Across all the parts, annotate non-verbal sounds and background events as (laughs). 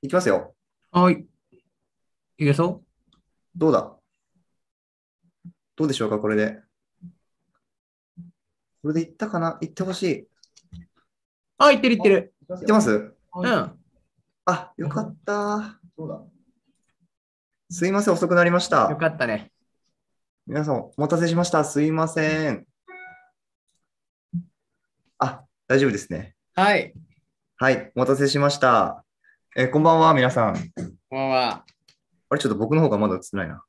いきますよ。はい。いけそうどうだどうでしょうか、これで。これでいったかないってほしい。あ、いってるいってる。いってますうん。あ、よかった。どうだすいません、遅くなりました。よかったね。皆さん、お待たせしました。すいません。あ、大丈夫ですね。はい。はい、お待たせしました。えー、こんばんは、皆さん。こんばんは。あれ、ちょっと僕の方がまだ映ってないな。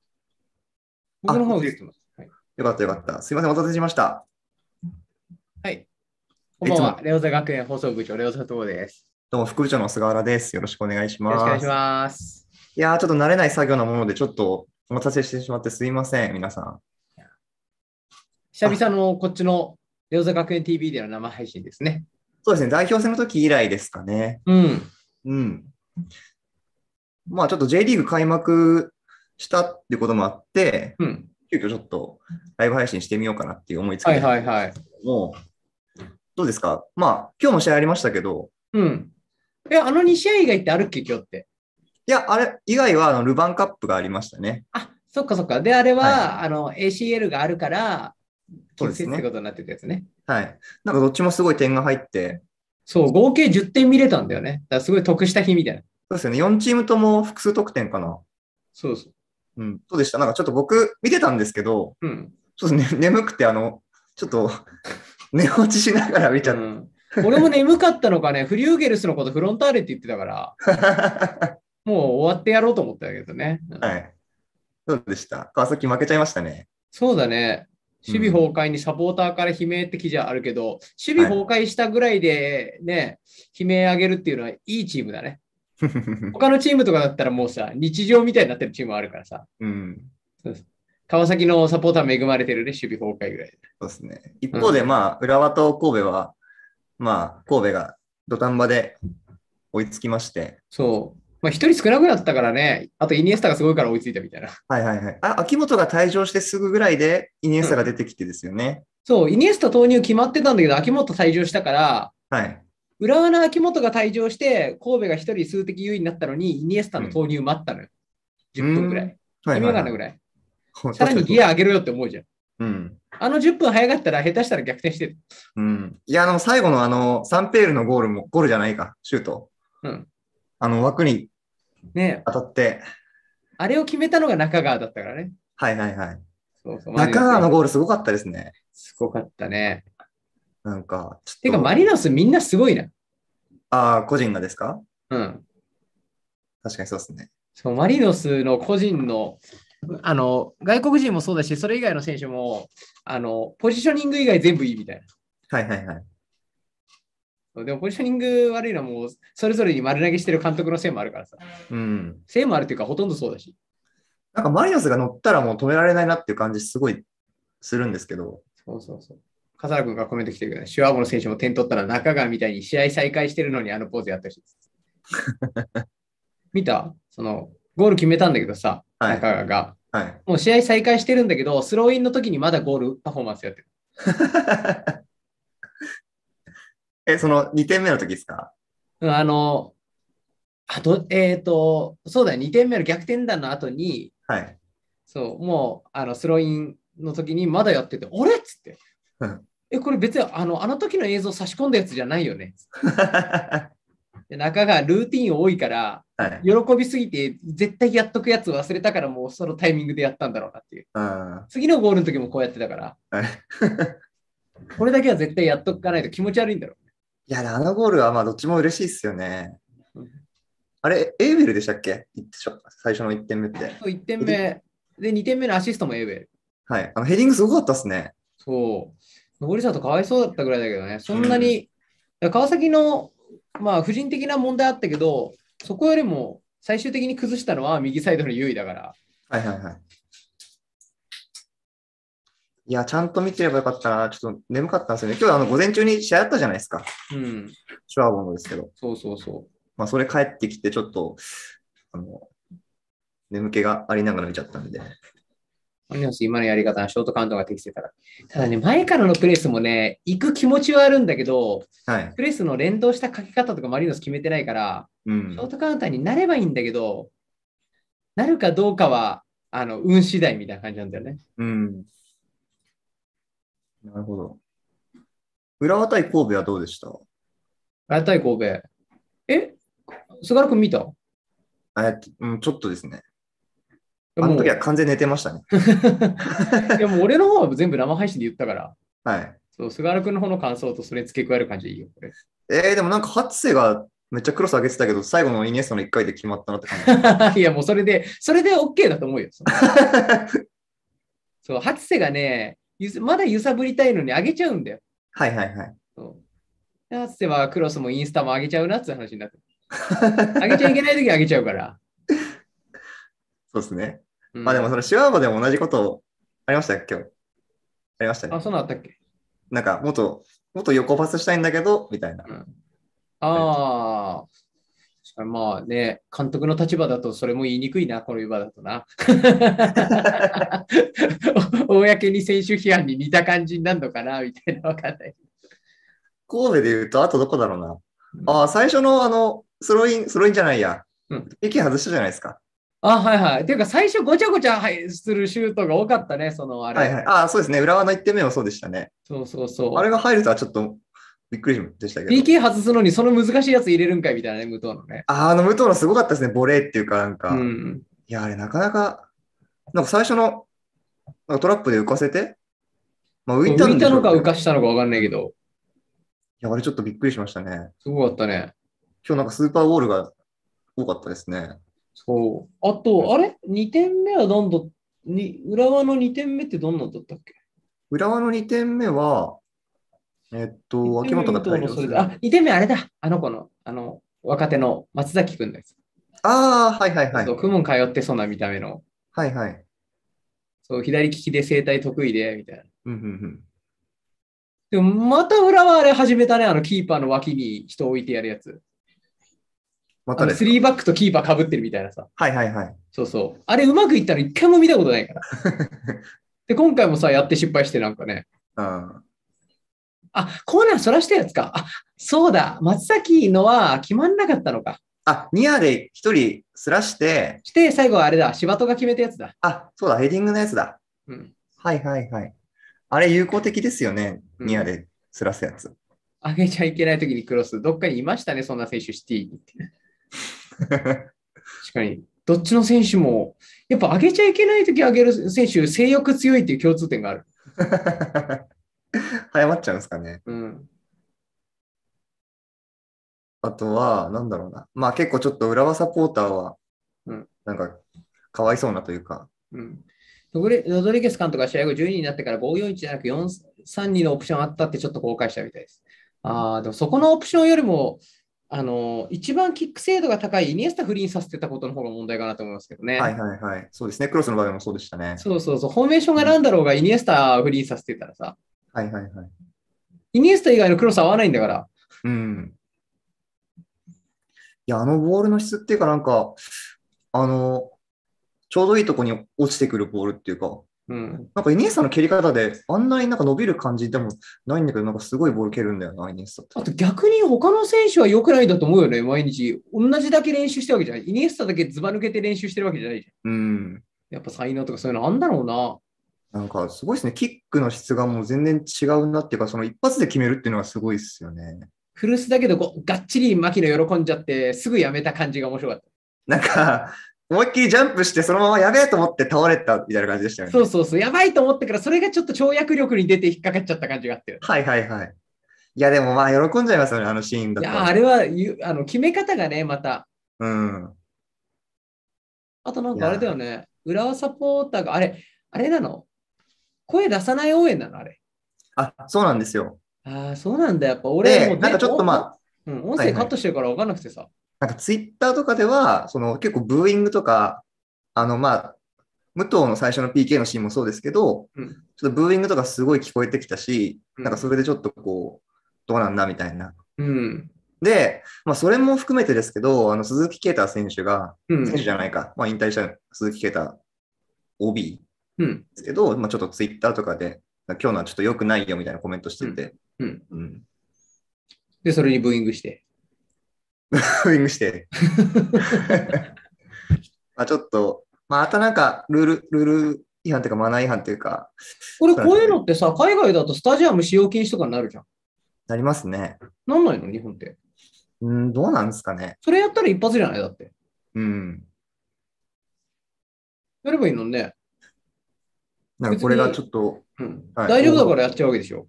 僕の方が映ってます、はい。よかった、よかった。すいません、お待たせしました。はい。こんばんは。レオザ学園放送部長、レオザ東です。どうも、副部長の菅原です。よろしくお願いします。よろしくお願いします。いやちょっと慣れない作業なもので、ちょっとお待たせしてしまってすいません、皆さん。久々のこっちのレオザ学園 TV での生配信ですね。そうですね、代表戦の時以来ですかね。うん。うん。まあちょっと J リーグ開幕したってこともあって、うん、急遽ちょっとライブ配信してみようかなっていう思いつきで、はいはい、どうですかまあ今日も試合ありましたけど。うん。え、あの2試合以外ってあるっけ今日って。いや、あれ以外はあのルヴァンカップがありましたね。あそっかそっか。で、あれは、はい、あの ACL があるから、そうですってことになってたやつね。はい。なんかどっちもすごい点が入って、そう、合計10点見れたんだよね。だすごい得した日みたいな。そうですよね。4チームとも複数得点かな。そうそう。うん。そうでした。なんかちょっと僕、見てたんですけど、うん。ちょっと、ね、(laughs) 眠くて、あの、ちょっと (laughs) 寝落ちしながら見ちゃった。うん、俺も眠かったのかね、フリューゲルスのことフロンターレって言ってたから、(laughs) もう終わってやろうと思ったけどね。うん、はい。そうでした。川崎負けちゃいましたね。そうだね。守備崩壊にサポーターから悲鳴って記事あるけど、うん、守備崩壊したぐらいでね、悲鳴上げるっていうのはいいチームだね。(laughs) 他のチームとかだったらもうさ、日常みたいになってるチームあるからさ。うん、う川崎のサポーター恵まれてるね、守備崩壊ぐらい。そうですね。一方で、まあ、うん、浦和と神戸は、まあ、神戸が土壇場で追いつきまして。そまあ、1人少なくなったからね、あとイニエスタがすごいから追いついたみたいな。はいはいはい。あ、秋元が退場してすぐぐらいで、イニエスタが出てきてですよね。そう、イニエスタ投入決まってたんだけど、秋元退場したから、はい。浦和の秋元が退場して、神戸が1人数的優位になったのに、イニエスタの投入待ったのよ。うん、10分ぐらい。はいわかんないぐらい。さらにギア上げろよって思うじゃん。うん、あの10分早かったら下手したら逆転してる。うん、いや、あの、最後のあの、サンペールのゴールも、ゴールじゃないか、シュート。うん、あの枠にね当たって。あれを決めたのが中川だったからね。はいはいはい。そうそう中川のゴールすごかったですね。すごかったね。なんか、ちょっと。てか、マリノスみんなすごいな。ああ、個人がですかうん。確かにそうですね。そう、マリノスの個人の、あの、外国人もそうだし、それ以外の選手も、あの、ポジショニング以外全部いいみたいな。はいはいはい。でもポジショニング悪いのはもうそれぞれに丸投げしてる監督のせいもあるからさ。うん。せいもあるっていうかほとんどそうだし。なんかマリノスが乗ったらもう止められないなっていう感じすごいするんですけど。そうそうそう。笠原君がコメント来てるけど、シュワボの選手も点取ったら中川みたいに試合再開してるのにあのポーズやったし (laughs) 見たそのゴール決めたんだけどさ、はい、中川が、はい。もう試合再開してるんだけど、スローインの時にまだゴールパフォーマンスやってる。(laughs) え、その2点目の時ですかあの、あと、えっ、ー、と、そうだよ、2点目の逆転弾の後に、はい。そう、もう、あの、スローインの時にまだやってて、あれっつって。え、これ別にあの、あの時の映像差し込んだやつじゃないよね。(laughs) で中がルーティン多いから、はい、喜びすぎて、絶対やっとくやつ忘れたから、もうそのタイミングでやったんだろうなっていう。次のゴールの時もこうやってたから、これだけは絶対やっとかないと気持ち悪いんだろう。いや、あのゴールはまあどっちも嬉しいですよね。あれ、エーベルでしたっけ最初の1点目って。そう、1点目。で、2点目のアシストもエーベル。はい。あのヘディングすごかったっすね。そう。登里かわいそうだったぐらいだけどね、そんなに、うん、川崎の、まあ、婦人的な問題あったけど、そこよりも最終的に崩したのは右サイドの優位だから。はいはいはい。いや、ちゃんと見てればよかったな。ちょっと眠かったんですよね。今日あの午前中に試合あったじゃないですか。うん。シュワーボンのですけど。そうそうそう。まあ、それ帰ってきて、ちょっと、あの、眠気がありながら見ちゃったんで。マリノス、今のやり方、はショートカウントが適正から。ただね、前からのプレスもね、行く気持ちはあるんだけど、はい、プレスの連動したかけ方とかマリノス決めてないから、うん、ショートカウンターになればいいんだけど、なるかどうかは、あの、運次第みたいな感じなんだよね。うん。なるほど。浦和対神戸はどうでした浦和対神戸。え菅原君見たえうん、ちょっとですね。あの時は完全寝てましたね。(laughs) いや、もう俺の方は全部生配信で言ったから。はい。そう、菅原君の方の感想とそれ付け加える感じでいいよ、これ。えー、でもなんか、初瀬がめっちゃクロス上げてたけど、最後のイニエスタの1回で決まったなって感じ。(laughs) いや、もうそれで、それで OK だと思うよ。そ (laughs) そう、初瀬がね、まだ揺さぶりたいのに上げちゃうんだよ。はいはいはい。そうやはクロスもインスタも上げちゃうなって話になって上げちゃいけないとき上げちゃうから。(laughs) そうですね。うん、まあでもそのシュワーバでも同じことありましたっけ今日。ありましたね。あ、そうなだったっけなんかもっと、もっと横パスしたいんだけど、みたいな。うん、ああ、まあね、監督の立場だとそれも言いにくいな、この場だとな。(laughs) 公に選手批判に似た感じになるのかな、みたいな、わかんない。神戸で言うと、あとどこだろうな。うん、ああ、最初のあの、スローイン、スローインじゃないや。うん。駅外したじゃないですか。あはいはい。ていうか、最初ごちゃごちゃするシュートが多かったね、そのあれ。はいはい。あそうですね。浦和の1点目もそうでしたね。そうそうそう。あれが入るとはちょっとびっくりしましたけど。PK 外すのにその難しいやつ入れるんかいみたいなね、武藤のね。ああ、の武藤のすごかったですね、ボレーっていうか、なんか。うん、いや、あれなかなか、なんか最初のトラップで浮かせて、まあ、浮いた、ね、浮いたのか浮かしたのか分かんないけど。いや、あれちょっとびっくりしましたね。すごかったね。今日なんかスーパーォールが多かったですね。そう。あと、あれ ?2 点目はんどに浦和の2点目ってどんなんだったっけ浦和の2点目は、えっと、秋元が大量あ、2点目あれだ。あの子の、あの、若手の松崎くんです。ああ、はいはいはい。そう、クモン通ってそうな見た目の。はいはい。そう、左利きで整体得意で、みたいな。うんうんうん。でも、また裏はあれ始めたね。あの、キーパーの脇に人を置いてやるやつ。またね。スリーバックとキーパーかぶってるみたいなさ。はいはいはい。そうそう。あれ、うまくいったの一回も見たことないから。(laughs) で、今回もさ、やって失敗してなんかね。ああ。あ、コーナーそらしたやつか。あ、そうだ。松崎のは決まんなかったのか。あ、ニアで一人すらして。して、最後はあれだ。柴戸が決めたやつだ。あ、そうだ。ヘディングのやつだ。うん。はいはいはい。あれ、有効的ですよね。ニアですらすやつ。上げちゃいけないときにクロス。どっかにいましたね、そんな選手、シティに。(laughs) 確かに。どっちの選手も、やっぱ上げちゃいけないとき上げる選手、性欲強いっていう共通点がある。(laughs) 早まっちゃうんですかね。うん。あとは、なんだろうな。まあ結構ちょっと浦和サポーターは、なんか、かわいそうなというか。うん。ロドリゲス監督が試合後12になってから541じゃなく432のオプションあったってちょっと後悔したみたいです。ああ、でもそこのオプションよりも、あの、一番キック精度が高いイニエスタ不倫させてたことの方が問題かなと思いますけどね。はいはいはい。そうですね。クロスの場合もそうでしたね。そうそうそう。フォーメーションがなんだろうが、イニエスタ不倫させてたらさ、はいはいはい。イニエスタ以外のクロス合わないんだから。うん。いや、あのボールの質っていうか、なんか、あの、ちょうどいいとこに落ちてくるボールっていうか、うん、なんかイニエスタの蹴り方で、あんなになんか伸びる感じでもないんだけど、なんかすごいボール蹴るんだよな、イニエスタって。あと逆に他の選手は良くないんだと思うよね、毎日。同じだけ練習してるわけじゃない。イニエスタだけずば抜けて練習してるわけじゃないじゃん。うん。やっぱ才能とかそういうのあんだろうな。なんかすごいですね。キックの質がもう全然違うなっていうか、その一発で決めるっていうのがすごいですよね。古巣だけどこう、がっちり牧野喜んじゃって、すぐやめた感じが面白かった。なんか、思いっきりジャンプして、そのままやべえと思って倒れたみたいな感じでしたよね。そうそうそう、やばいと思ってから、それがちょっと跳躍力に出て引っかかっちゃった感じがあって。はいはいはい。いや、でもまあ、喜んじゃいますよね、あのシーンだと。いや、あれはあの決め方がね、また。うん。あとなんかあれだよね、浦和サポーターが、あれ、あれなの声出さない応援なのあれ。あ、そうなんですよ。あそうなんだ。やっぱ俺ね、なんかちょっとまあ、うん、音声カットしてるから分かんなくてさ。はいはい、なんかツイッターとかでは、その結構ブーイングとか、あのまあ、武藤の最初の PK のシーンもそうですけど、うん、ちょっとブーイングとかすごい聞こえてきたし、うん、なんかそれでちょっとこう、どうなんだみたいな。うん、で、まあ、それも含めてですけど、あの鈴木啓太選手が、うん、選手じゃないか、まあ、引退した鈴木啓太 OB うんですけど、まあ、ちょっとツイッターとかで、今日のはちょっと良くないよみたいなコメントしてて、うん。うん、で、それにブーイングして。(laughs) ブーイングして。ま (laughs) あちょっと、まあ、たなんか、ルール、ルール違反というか、マナー違反というか。これ、こういうのってさ、海外だとスタジアム使用禁止とかになるじゃん。なりますね。なんないの、日本って。うん、どうなんですかね。それやったら一発じゃないだって。うん。やればいいのね。なんかこれがちょっと、うんはい、大丈夫だからやっちゃうわけでしょ。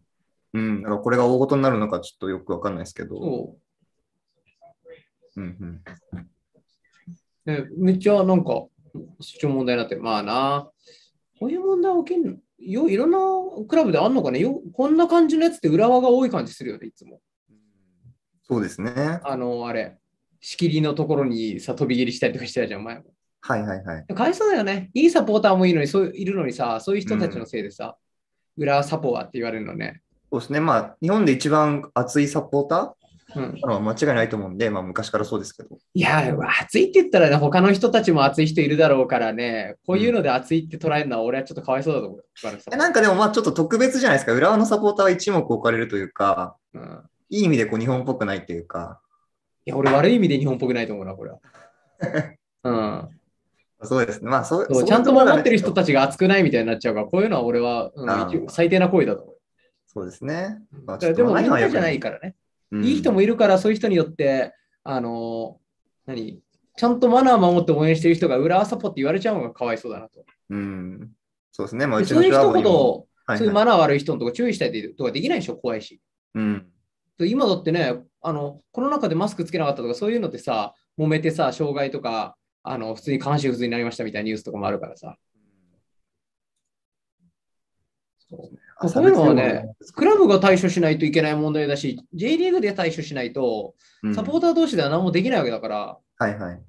うん、だからこれが大事になるのかちょっとよくわかんないですけど。そう。うんうん。めっちゃなんか、そっち問題になって、まあな、こういう問題起きるよ、いろんなクラブであんのかねよ、こんな感じのやつって裏側が多い感じするよね、いつも。そうですね。あの、あれ、仕切りのところにさ、飛び切りしたりとかしてたじゃん、前も。はいはいはい。かわいそうだよね。いいサポーターもいるのに、そういるのにさ、そういう人たちのせいでさ、うん、裏サポーターって言われるのね。そうですね。まあ、日本で一番熱いサポーター、うん、の間違いないと思うんで、まあ、昔からそうですけど。いや、熱いって言ったらね、他の人たちも熱い人いるだろうからね、こういうので熱いって捉えるのは、俺はちょっとかわいそうだと思う。うん、なんかでも、まあ、ちょっと特別じゃないですか。浦和のサポーターは一目置かれるというか、うん、いい意味でこう日本っぽくないっていうか。いや、俺悪い意味で日本っぽくないと思うな、これは。(laughs) うん。そうですね。まあそうそう、ちゃんと守ってる人たちが熱くないみたいになっちゃうから、こういうのは俺は、うん、最低な行為だと思う。そうですね。まあ、でも、みんなじゃないからね、うん。いい人もいるから、そういう人によって、あの、何ちゃんとマナー守って応援してる人が裏サぽって言われちゃうのがかわいそうだなと。うん。そうですね。まあ、うちのそういう人ほど、はいはい、そういうマナー悪い人のとこ注意したりとかできないでしょ、怖いし。うん。今だってね、あの、コロナ禍でマスクつけなかったとか、そういうのってさ、揉めてさ、障害とか、あの、普通に関心不通になりましたみたいなニュースとかもあるからさ。そうそういうのはね、クラブが対処しないといけない問題だし、J リーグで対処しないと、サポーター同士では何もできないわけだから、うん、はいはい。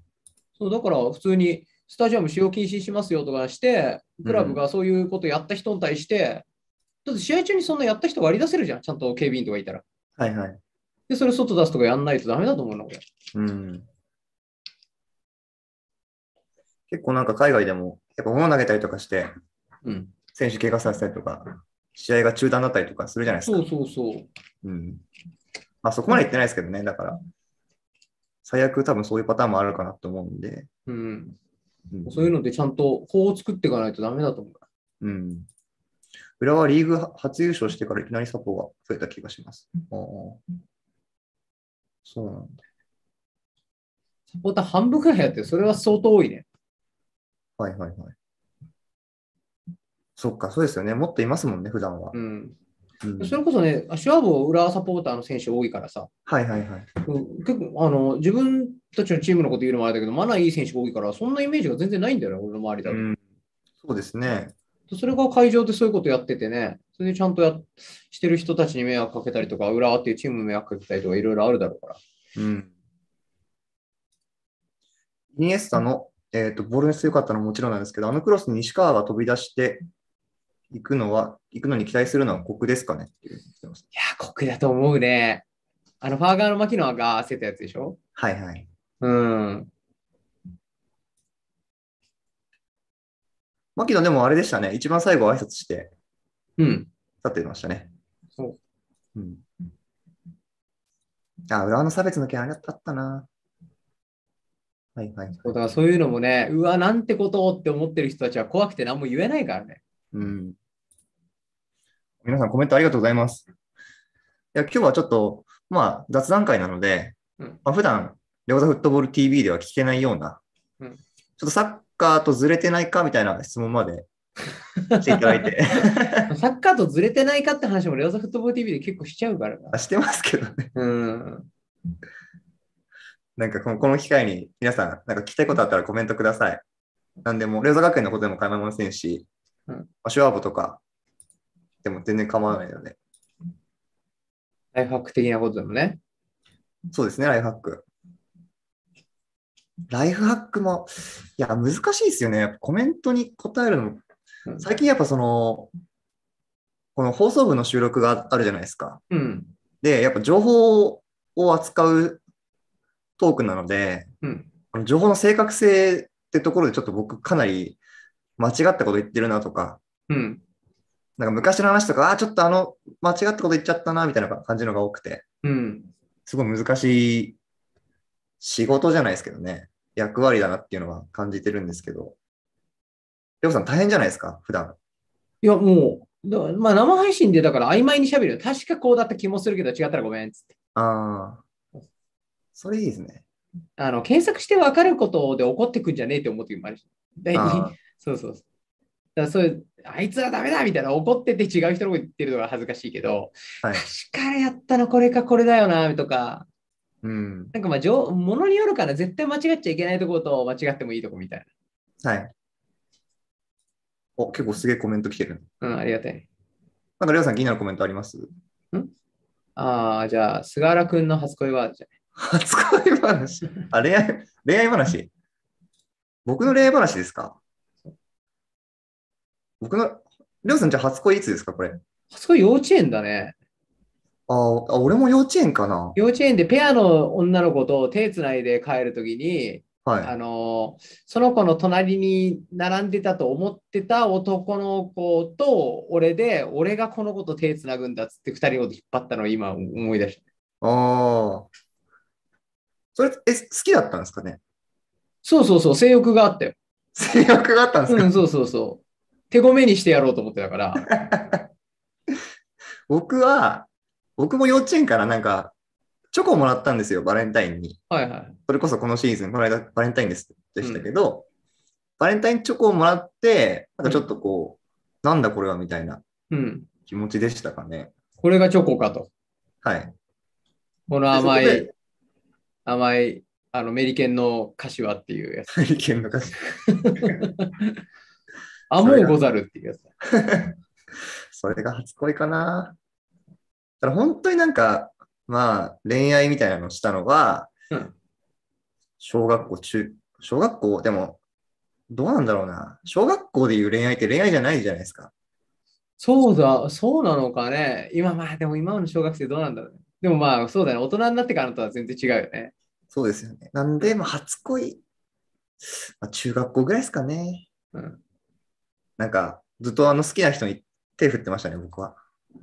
そうだから、普通にスタジアム使用禁止しますよとかして、クラブがそういうことやった人に対して、うん、だって試合中にそんなやった人割り出せるじゃん、ちゃんと警備員とかいたら。はいはい。で、それ外出すとかやんないとダメだと思うの、これ。うん。結構なんか海外でも、やっぱ物投げたりとかして、うん、選手怪我させたりとか、試合が中断だったりとかするじゃないですか。そうそうそう。うん。まあそこまでいってないですけどね、だから。最悪多分そういうパターンもあるかなと思うんで。うん。うん、そういうのでちゃんと法を作っていかないとダメだと思う。うん。浦和リーグ初優勝してからいきなりサポが増えた気がします。ああ。そうなんだ。サポーター半分ぐらいやってそれは相当多いね。はいはいはい。そっか、そうですよね。持っていますもんね、普段は。うん。うん、それこそね、シュワーブ浦和サポーターの選手多いからさ、はいはいはい、結構あの自分たちのチームのこと言うのもあれだけど、マナーいい選手が多いから、そんなイメージが全然ないんだよね、俺の周りだと。うん、そうですね。それが会場でそういうことやっててね、それでちゃんとやしてる人たちに迷惑かけたりとか、浦和っていうチームに迷惑かけたりとか、いろいろあるだろうから。うん。イニエスタのえっ、ー、と、ボールに強かったのはもちろんなんですけど、あのクロスに西川が飛び出していくのは、行くのに期待するのは国ですかねっていういや、国だと思うね。あの、ファーガーの牧野が合わせたやつでしょはいはい。うん。牧野でもあれでしたね。一番最後挨拶して、うん。立ってましたね。そう。うん。あ、浦和の差別の件あれだったな。はいはい。だからそういうのもね、うわ、なんてことって思ってる人たちは怖くて何も言えないからね。うん。皆さんコメントありがとうございます。いや、今日はちょっと、まあ雑談会なので、うん、まあ、普段、レオザフットボール TV では聞けないような、うん、ちょっとサッカーとずれてないかみたいな質問まで (laughs) していただいて。サッカーとずれてないかって話もレオザフットボール TV で結構しちゃうからな。してますけどね。うん。なんかこのこの機会に皆さん、なんか聞きたいことあったらコメントください。なんでも、レーザ学園のことでも構いませんし、うん、アシューボとかでも全然構わないよね。ライフハック的なことでもね。そうですね、ライフハック。ライフハックも、いや、難しいですよね。コメントに答えるの、うん、最近やっぱその、この放送部の収録があるじゃないですか。うん、で、やっぱ情報を扱うトークなので、うん、情報の正確性ってところでちょっと僕かなり間違ったこと言ってるなとか、うん、なんか昔の話とか、ああ、ちょっとあの、間違ったこと言っちゃったな、みたいな感じのが多くて、うん、すごい難しい仕事じゃないですけどね、役割だなっていうのは感じてるんですけど、りょうさん大変じゃないですか、普段。いや、もう、まあ、生配信でだから曖昧にしゃべる確かこうだった気もするけど違ったらごめん、つって。ああ。それいいですね。あの検索して分かることで怒ってくんじゃねえって思うてもあるし、(laughs) そうそうそう。だそあいつはダメだみたいな怒ってて違う人が言ってるのが恥ずかしいけど、はい、確かにやったのこれかこれだよなとか、うん、なんかまあものによるから絶対間違っちゃいけないとこと間違ってもいいとこみたいな。はい。お結構すげえコメント来てる。うん、ありがたい。なんかりょうさん気になるコメントありますんああ、じゃあ、菅原君の初恋はじゃない。初恋話あ、恋愛、恋愛話。僕の恋愛話ですか僕の、りょうさんじゃあ初恋いつですかこれ。初恋幼稚園だね。ああ、俺も幼稚園かな。幼稚園でペアの女の子と手つないで帰るときに、はい、あのその子の隣に並んでたと思ってた男の子と俺で俺がこの子と手つなぐんだっつって2人を引っ張ったのを今思い出した。ああ。それ、え、好きだったんですかねそうそうそう、性欲があったよ。性欲があったんですか、うん、そうそうそう。手ごめにしてやろうと思ってたから。(laughs) 僕は、僕も幼稚園からなんか、チョコをもらったんですよ、バレンタインに。はいはい。それこそこのシーズン、この間バレンタインですでしたけど、うん、バレンタインチョコをもらって、なんかちょっとこう、うん、なんだこれはみたいな気持ちでしたかね。これがチョコかと。はい。この甘い。甘い、あの、メリケンの柏っていうやつ。メリケンの柏。あ、もうござるっていうやつ。(laughs) それが初恋かな。だから本当になんか、まあ、恋愛みたいなのしたのは、うん、小学校中、小学校、でも、どうなんだろうな。小学校でいう恋愛って恋愛じゃないじゃないですか。そうだ、そうなのかね。今、まあでも今の小学生どうなんだろうね。でもまあ、そうだね。大人になってからとは全然違うよね。そうですよね。なんで、まあ、初恋、まあ、中学校ぐらいですかね。うん。なんか、ずっとあの好きな人に手振ってましたね、僕は。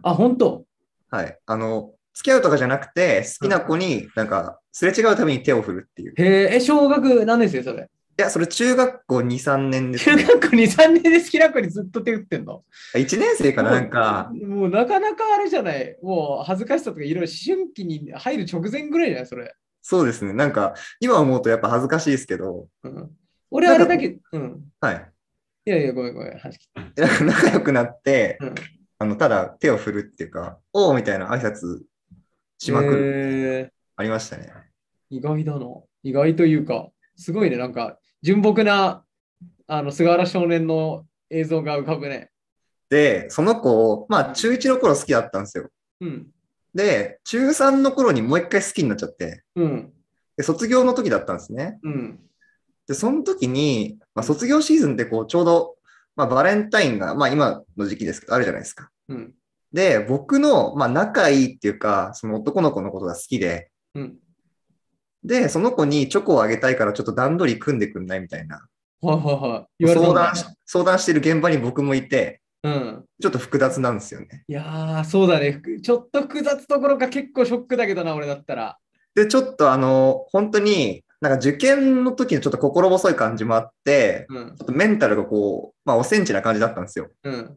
あ、本当はい。あの、付き合うとかじゃなくて、好きな子に、なんか、すれ違うために手を振るっていう。へえ、小学何年生それいや、それ中学校2、3年です、ね。中学校2、3年で好きな子にずっと手打ってんの ?1 年生かなんかも。うなかなかあれじゃない。もう恥ずかしさとかいろいろ思春期に入る直前ぐらいじゃないそれ。そうですね。なんか、今思うとやっぱ恥ずかしいですけど。うん、俺、あれだけ、うん。はい。いやいや、ごめんごめん。(laughs) 仲良くなって、うん、あのただ手を振るっていうか、おおみたいな挨拶しまくる。ありましたね。意外だな。意外というか、すごいね、なんか、純朴なあの菅原少年の映像が浮かぶね。で、その子、まあ中1の頃好きだったんですよ。うん、で、中3の頃にもう一回好きになっちゃって、うん、で卒業の時だったんですね。うん、で、その時に、まあ、卒業シーズンってこうちょうど、まあ、バレンタインが、まあ、今の時期ですけど、あるじゃないですか。うん、で、僕の、まあ、仲いいっていうか、その男の子のことが好きで、うん、で、その子にチョコをあげたいからちょっと段取り組んでくんないみたいな。ははは相談し相談してる現場に僕もいて、うん、ちょっと複雑なんですよね。いやー、そうだね。ちょっと複雑どころか結構ショックだけどな、俺だったら。で、ちょっとあの、本当に、なんか受験の時のちょっと心細い感じもあって、うん、ちょっとメンタルがこう、まあおセンチな感じだったんですよ。うん、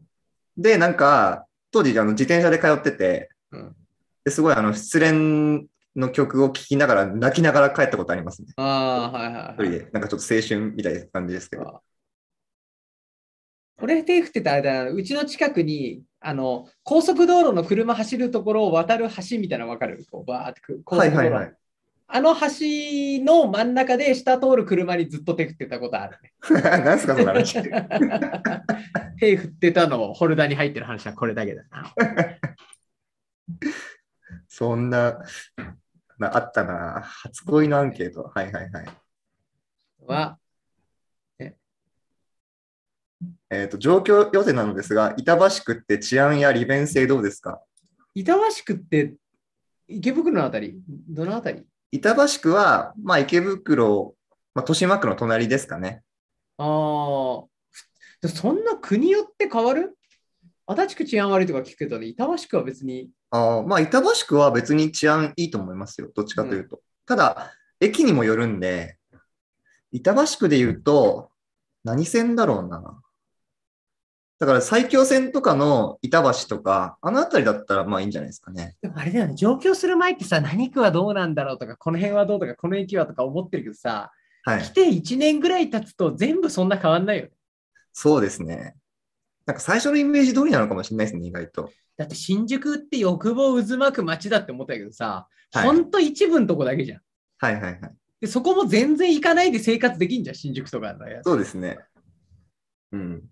で、なんか、当時あの自転車で通ってて、うん、ですごいあの失恋の曲を聴きながら、泣きながら帰ったことありますね。ああ、はいはい、はい。で、なんかちょっと青春みたいな感じですけど。これ手振ってた間、うちの近くに、あの、高速道路の車走るところを渡る橋みたいなの分かるこう、バーってく、はいはいはい。あの橋の真ん中で下通る車にずっと手振ってたことある、ね。何 (laughs) すか、その話。(laughs) 手振ってたの、ホルダーに入ってる話はこれだけだな。(laughs) そんな、あったな。初恋のアンケート。はいはいはい。は、ええっ、と、状況予定なのですが、板橋区って治安や利便性どうですか板橋区って池袋のあたりどのあたり板橋区は、まあ、池袋、まあ、豊島区の隣ですかね。ああ、そんな国よって変わる足立区治安悪いとか聞くけどね、板橋区は別にあまあ、板橋区は別に治安いいと思いますよ。どっちかというと。うん、ただ、駅にもよるんで、板橋区で言うと、何線だろうな。だから埼京線とかの板橋とか、あの辺りだったらまあいいんじゃないですかね。でもあれだよね、上京する前ってさ、何区はどうなんだろうとか、この辺はどうとか、この駅はとか思ってるけどさ、はい、来て1年ぐらい経つと全部そんな変わんないよね。そうですね。なんか最初のイメージ通りなのかもしれないですね、意外と。だって新宿って欲望渦巻く街だって思ったけどさ、はい、ほんと一部のとこだけじゃん。はいはいはい。で、そこも全然行かないで生活できんじゃん、新宿とかのやつ。そうですね。うん。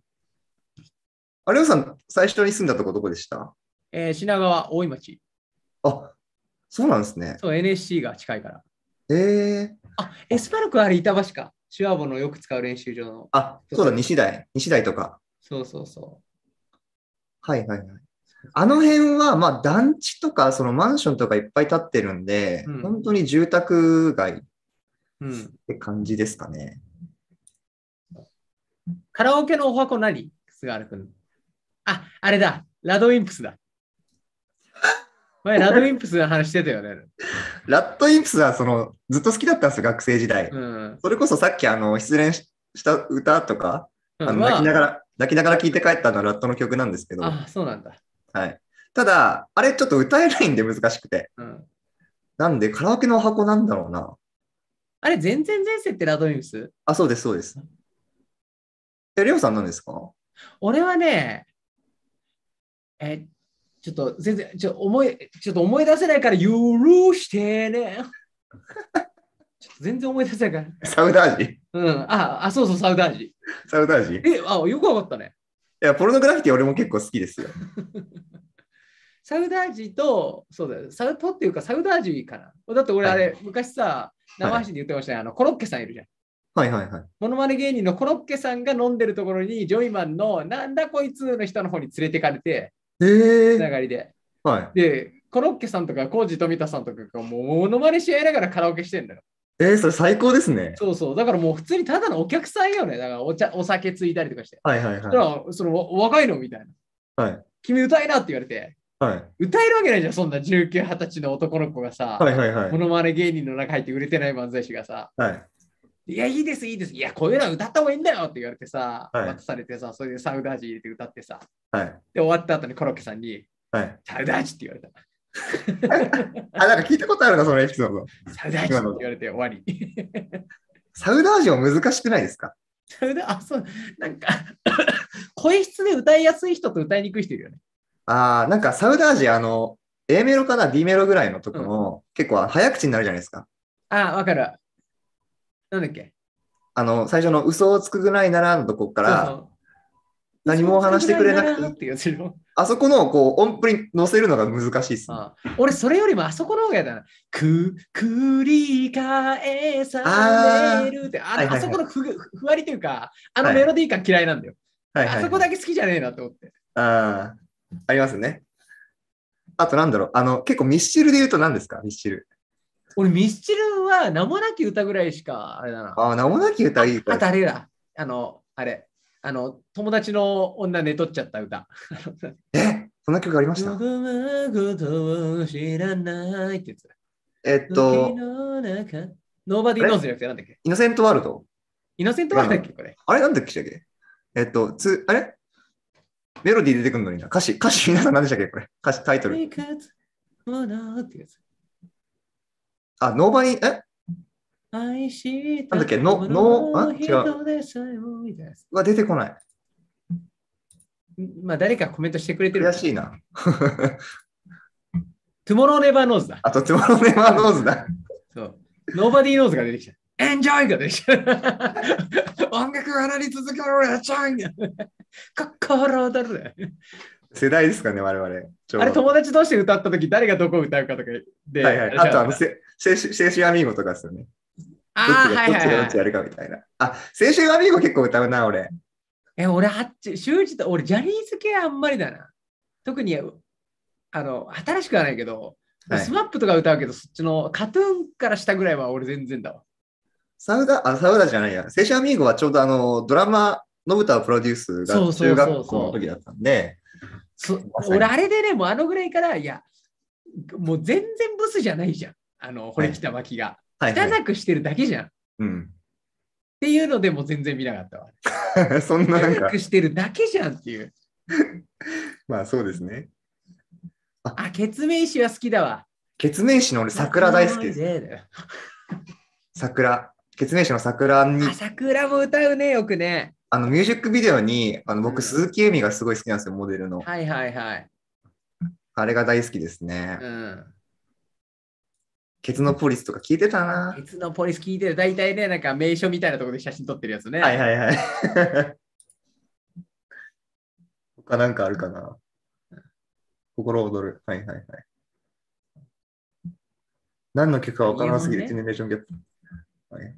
有吉さん、最初に住んだとこどこでしたえー、品川、大井町。あ、そうなんですね。そう、NSC が近いから。えー、あ、エスパルクあれ板橋か。シュアボのよく使う練習場の。あ、そうだ、西台。西台とか。そうそうそう。はいはいはい。あの辺は、まあ、団地とか、そのマンションとかいっぱい建ってるんで、うん、本当に住宅街って感じですかね。うん、カラオケのお箱何菅原君。あ、あれだ。ラドウィンプスだ。(laughs) 前、ラドウィンプスの話してたよね。ラッドウィンプスは、その、ずっと好きだったんですよ、学生時代。うん、それこそさっき、あの、失恋した歌とか、あの泣きながら、泣きながら聴いて帰ったのはラットの曲なんですけど。あ、そうなんだ。はい。ただ、あれちょっと歌えないんで難しくて。うん、なんで、カラオケの箱なんだろうな。あれ、全然前世ってラドニュースあ、そうです、そうです。え、りょうさんなんですか俺はね、え、ちょっと全然、ちょ思いちょっと思い出せないから許してね。(laughs) ちょっと全然思い出せないから。サウダージうん。あ、あそうそう、サウダージ。サウダージえ、あ、よくわかったね。や、ポルノグラフィティ俺も結構好きですよ。(laughs) サウダージと、そうだよ、サウトっていうかサウダージかな。だって俺あれ、はい、昔さ、生配信で言ってましたね、はい、あのコロッケさんいるじゃん。はいはいはい。ものまね芸人のコロッケさんが飲んでるところに、ジョイマンのなんだこいつの人の方に連れてかれて、えー、つながりで。はい、で、コロッケさんとか、コージ富田さんとかがもうものまねし合いながらカラオケしてんだよ。えー、それ最高ですね。そうそう。だからもう普通にただのお客さんよね。だからお茶お酒ついたりとかして。はいはいはい。だからその若いのみたいな。はい。君歌えなって言われて。はい。歌えるわけないじゃん、そんな19、20歳の男の子がさ。はいはいはい。モノマネ芸人の中入って売れてない漫才師がさ。はい。いや、いいです、いいです。いや、こういうのは歌った方がいいんだよって言われてさ、はい、されてさ、それでサウダージ入れて歌ってさ、はい、で、終わった後にコロッケさんに、はい、サウダージって言われた。あ、なんか聞いたことあるな、そのエピソード。サウダージって言われて終わり。サウダージも難しくないですかサウダあ、そう、なんか声質で歌いやすい人と歌いにくい人いるよね。ああ、なんかサウダージ、あの、A メロかな、D メロぐらいのとこの、うん、結構早口になるじゃないですか。ああ、わかる。なんだっけあの、最初の嘘をつくぐらいならのとこから、そうそう何も話してくれなくていいっていうあそこのこう音符に乗せるのが難しいっす、ね、ああ俺、それよりもあそこの方がやだな。く、くり返されるって、あ,、あそこのふ,、ふわりというか、あのメロディー感嫌いなんだよ。はいはいはい、あそこだけ好きじゃねえなと思って。ああ、ありますね。あとなんだろう、あの、結構ミッチルで言うと何ですか、ミッチル。俺、ミッチルは名もなき歌ぐらいしか、あれだな。ああ、名もなき歌いいか。あとあれだ、あの、あれ。あの友達の女寝取っちゃった歌。(laughs) えそんな曲ありました知らないってやつ。えっと、ノーバディーノーズじゃなくてなんだっけイノセントワールド。イノセントワールドだっけこれ。あれなんだっけえっと、つあれメロディー出てくるのにな。歌詞、歌詞皆さん何でしたっけこれ。歌詞、タイトル。あ、ノーバディえ愛したなんだっけの、の、あ違う。みたいな。は出てこない。まあ、誰かコメントしてくれてる。悔しいな。(laughs) トゥモローネバーノーズだ。あと、トゥモローネバーノーズだ。そう。ノーバディーノーズが出てきた。エンジョイが出てきた。音楽をり続けるろ、エンかョイ心躍る。世代ですかね、我々。あれ、友達同士で歌ったとき、誰がどこ歌うかとかで。はいはい。あとあの青春、青春アミーゴとかですよね。ああ、はどっちがどっちやるかみたいな。あ、青春アミーゴ結構歌うな、俺。え、俺、あっち、修二と、俺、ジャニーズ系あんまりだな。特に、あの、新しくはないけど、はい、スマップとか歌うけど、そっちのカトゥーンからたぐらいは俺全然だわ。サウダ、あ、サウダじゃないや。青春アミーゴはちょうどあの、ドラマ、のぶたプロデュースが中学校の時だったんで。俺、あれでね、もうあのぐらいから、いや、もう全然ブスじゃないじゃん。あの、堀北真希が。はいはい汚くしてるだけじゃん。うん。っていうのでも全然見なかったわ。(laughs) そんななんか。汚くしてるだけじゃんっていう。(laughs) まあそうですね。あ、あケツメイシは好きだわ。ケツメイシの俺桜大好きです。桜。ケツメイシの桜に。桜も歌うね、よくね。あのミュージックビデオにあの僕、鈴木恵美がすごい好きなんですよ、モデルの。はいはいはい。あれが大好きですね。うん。ケツのポリスとか聞いてたな。ケツのポリス聞いてる。大体ね、なんか名所みたいなところで写真撮ってるやつね。はいはいはい。(laughs) 他なんかあるかな。心躍る。はいはいはい。何の曲かわからなすぎる、ね、ジェネレーションゲップ。はい、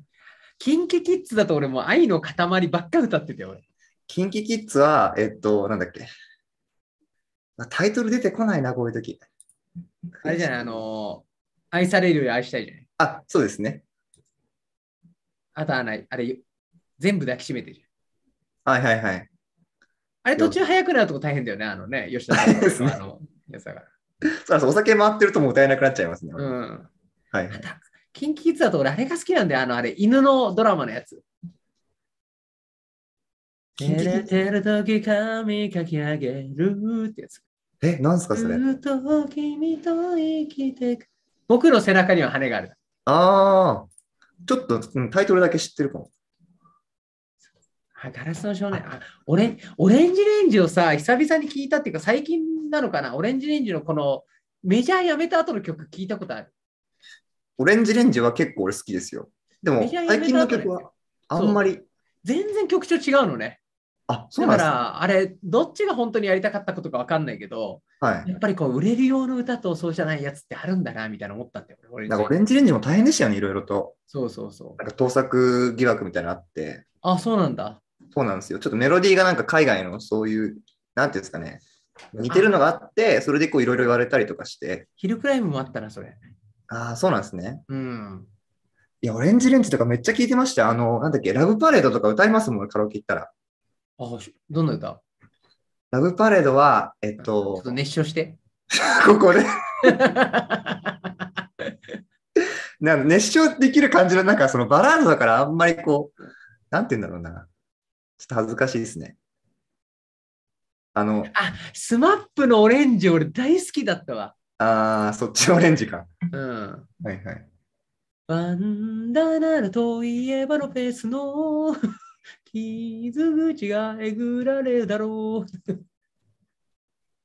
キンキキッズだと俺も愛の塊ばっか歌ってて俺。キンキキッズは、えっと、なんだっけ。タイトル出てこないな、こういう時。あれじゃない、あのー愛されるより愛したいじゃない。あ、そうですね。あとはない。あれ、全部抱きしめてるはいはいはい。あれ、途中早くなるとこ大変だよね、あのね、吉田さんののやつだから。そうそう、お酒回ってるともう歌えなくなっちゃいますね。うはいはい。キンキキッズだと俺、あれが好きなんだよ、あの、あれ、犬のドラマのやつ。照れてると髪かき上げるってやつ。え、なんすかそれ。ずっと君と生きてく僕の背中には羽がある。ああ、ちょっと、うん、タイトルだけ知ってるかも。ガラスの少年あオレ、オレンジレンジをさ、久々に聞いたっていうか、最近なのかな、オレンジレンジのこのメジャーやめた後の曲聞いたことある。オレンジレンジは結構俺好きですよ。でも、最近の曲はあんまり。全然曲調違うのね。あそうなんだからあれどっちが本当にやりたかったことか分かんないけど、はい、やっぱりこう売れる用の歌とそうじゃないやつってあるんだなみたいな思ったんだよなんかオレンジレンジも大変でしたよねいろいろとそうそうそうなんか盗作疑惑みたいなのあってあそうなんだそうなんですよちょっとメロディーがなんか海外のそういうなんていうんですかね似てるのがあってそれでこういろいろ言われたりとかしてヒルクライムもあったなそれああそうなんですねうんいや、オレンジレンジとかめっちゃ聞いてました。あの、なんだっけ、ラブパレードとか歌いますもん、カラオケ行ったら。あ、どんな歌ラブパレードは、えっと。ちょっと熱唱して。(laughs) ここでな熱唱できる感じの、なんかそのバラードだからあんまりこう、なんて言うんだろうな。ちょっと恥ずかしいですね。あの。あ、スマップのオレンジ俺大好きだったわ。ああ、そっちオレンジか。うん。はいはい。バンダナナといえばのフェスの (laughs) 傷口がえぐられるだろう。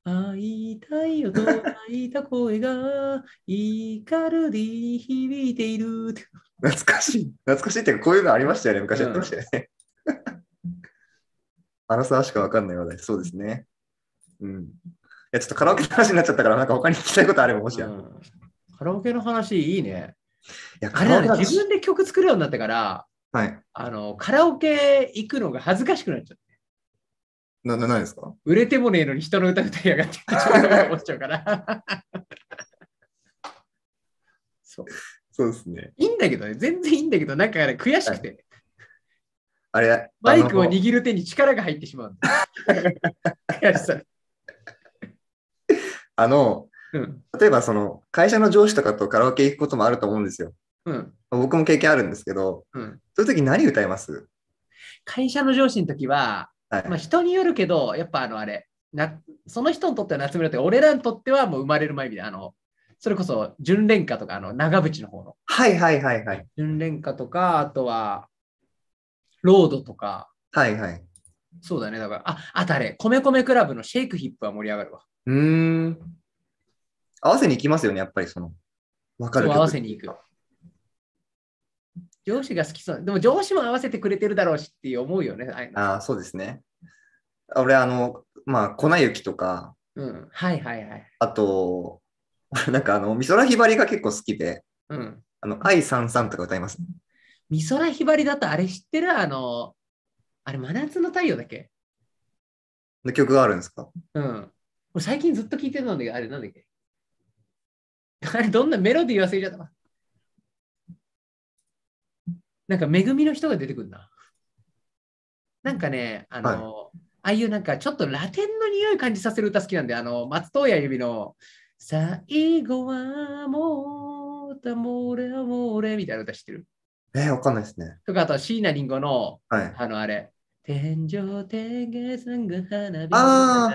会いたいよと泣いた声が、イカルディ響いている。懐かしい。懐かしいっていうか、こういうのありましたよね。昔やってましたよね。あのさしかわかんない話題。そうですね。うん。いや、ちょっとカラオケの話になっちゃったから、なんか他に聞きたいことあれば、もしや、うん、カラオケの話いいね。いや、彼は、ね、自分で曲作るようになってから、はい。あの、カラオケ行くのが恥ずかしくなっちゃって。な、な、ないですか売れてもねえのに人の歌歌いやがって、(laughs) 思っちゃうから。(laughs) そう。そうですね。いいんだけどね、全然いいんだけど、なんか悔しくて。はい、あれバイクを握る手に力が入ってしまう。(laughs) 悔しさ。あの、うん、例えばその会社の上司とかとカラオケ行くこともあると思うんですよ。うん、僕も経験あるんですけど、うん、そういう時何歌います会社の上司の時は、はい、まあ、人によるけど、やっぱあのあれ、なその人にとっては夏村って、俺らにとってはもう生まれる前みたいな、あのそれこそ純恋歌とか、あの長渕の方の。はいはいはいはい。純恋歌とか、あとは、ロードとか。はいはい。そうだね、だから、あ、あとあれ、米米クラブのシェイクヒップは盛り上がるわ。うん。合わせに行きますよね、やっぱりその。分かる合わせに行く。上司が好きそう。でも上司も合わせてくれてるだろうしって思うよね。ああ、そうですね。俺、あの、まあ、粉雪とか、うん、はいはいはい。あと、(laughs) なんかあの、美空ひばりが結構好きで、うん。あの、愛三三とか歌います、ね。美空ひばりだとあれ知ってるあの、あれ、真夏の太陽だけの曲があるんですかうん。俺最近ずっと聴いてるんであれなんだっけあれ、どんなメロディー忘れちゃった。なんか恵みの人が出てくるな。なんかね、あの、はい、ああいうなんかちょっとラテンの匂い感じさせる歌好きなんで、あの、松任谷由実の最後はもうたもれもれみたいな歌知ってる。えー、わかんないですね。とか、あと椎名林檎の、はい、あのあれ、天井天下なんか花火。あ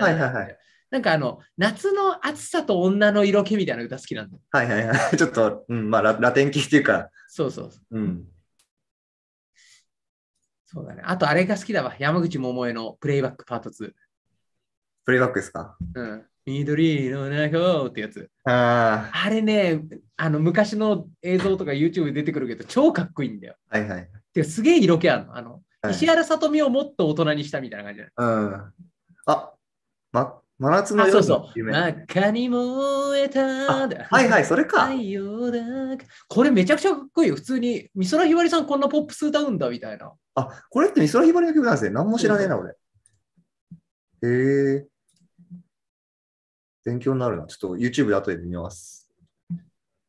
あ、はいはいはい。なんかあの、夏の暑さと女の色気みたいな歌好きなんだ。はいはいはい。(laughs) ちょっと、うん、まあラ、ラテン気っていうか。そうそうう。うん。そうだね。あと、あれが好きだわ。山口百恵のプレイバックパート2。プレイバックですかうん。緑の中ってやつ。ああれね、あの昔の映像とか YouTube 出てくるけど、超かっこいいんだよ。はいはい。てすげえ色気あるの。あの、はい、石原さとみをもっと大人にしたみたいな感じだ、ね、うん。あ、ま、真夏の夜夢、ね、そうそう。に燃えたはいはい、それか。これめちゃくちゃかっこいいよ。普通に、美空ひばりさんこんなポップス歌うんだみたいな。あ、これって美空ひばりの曲なんですね。何も知らねえな、俺。へえ。勉強になるな。ちょっと YouTube で後で見ます。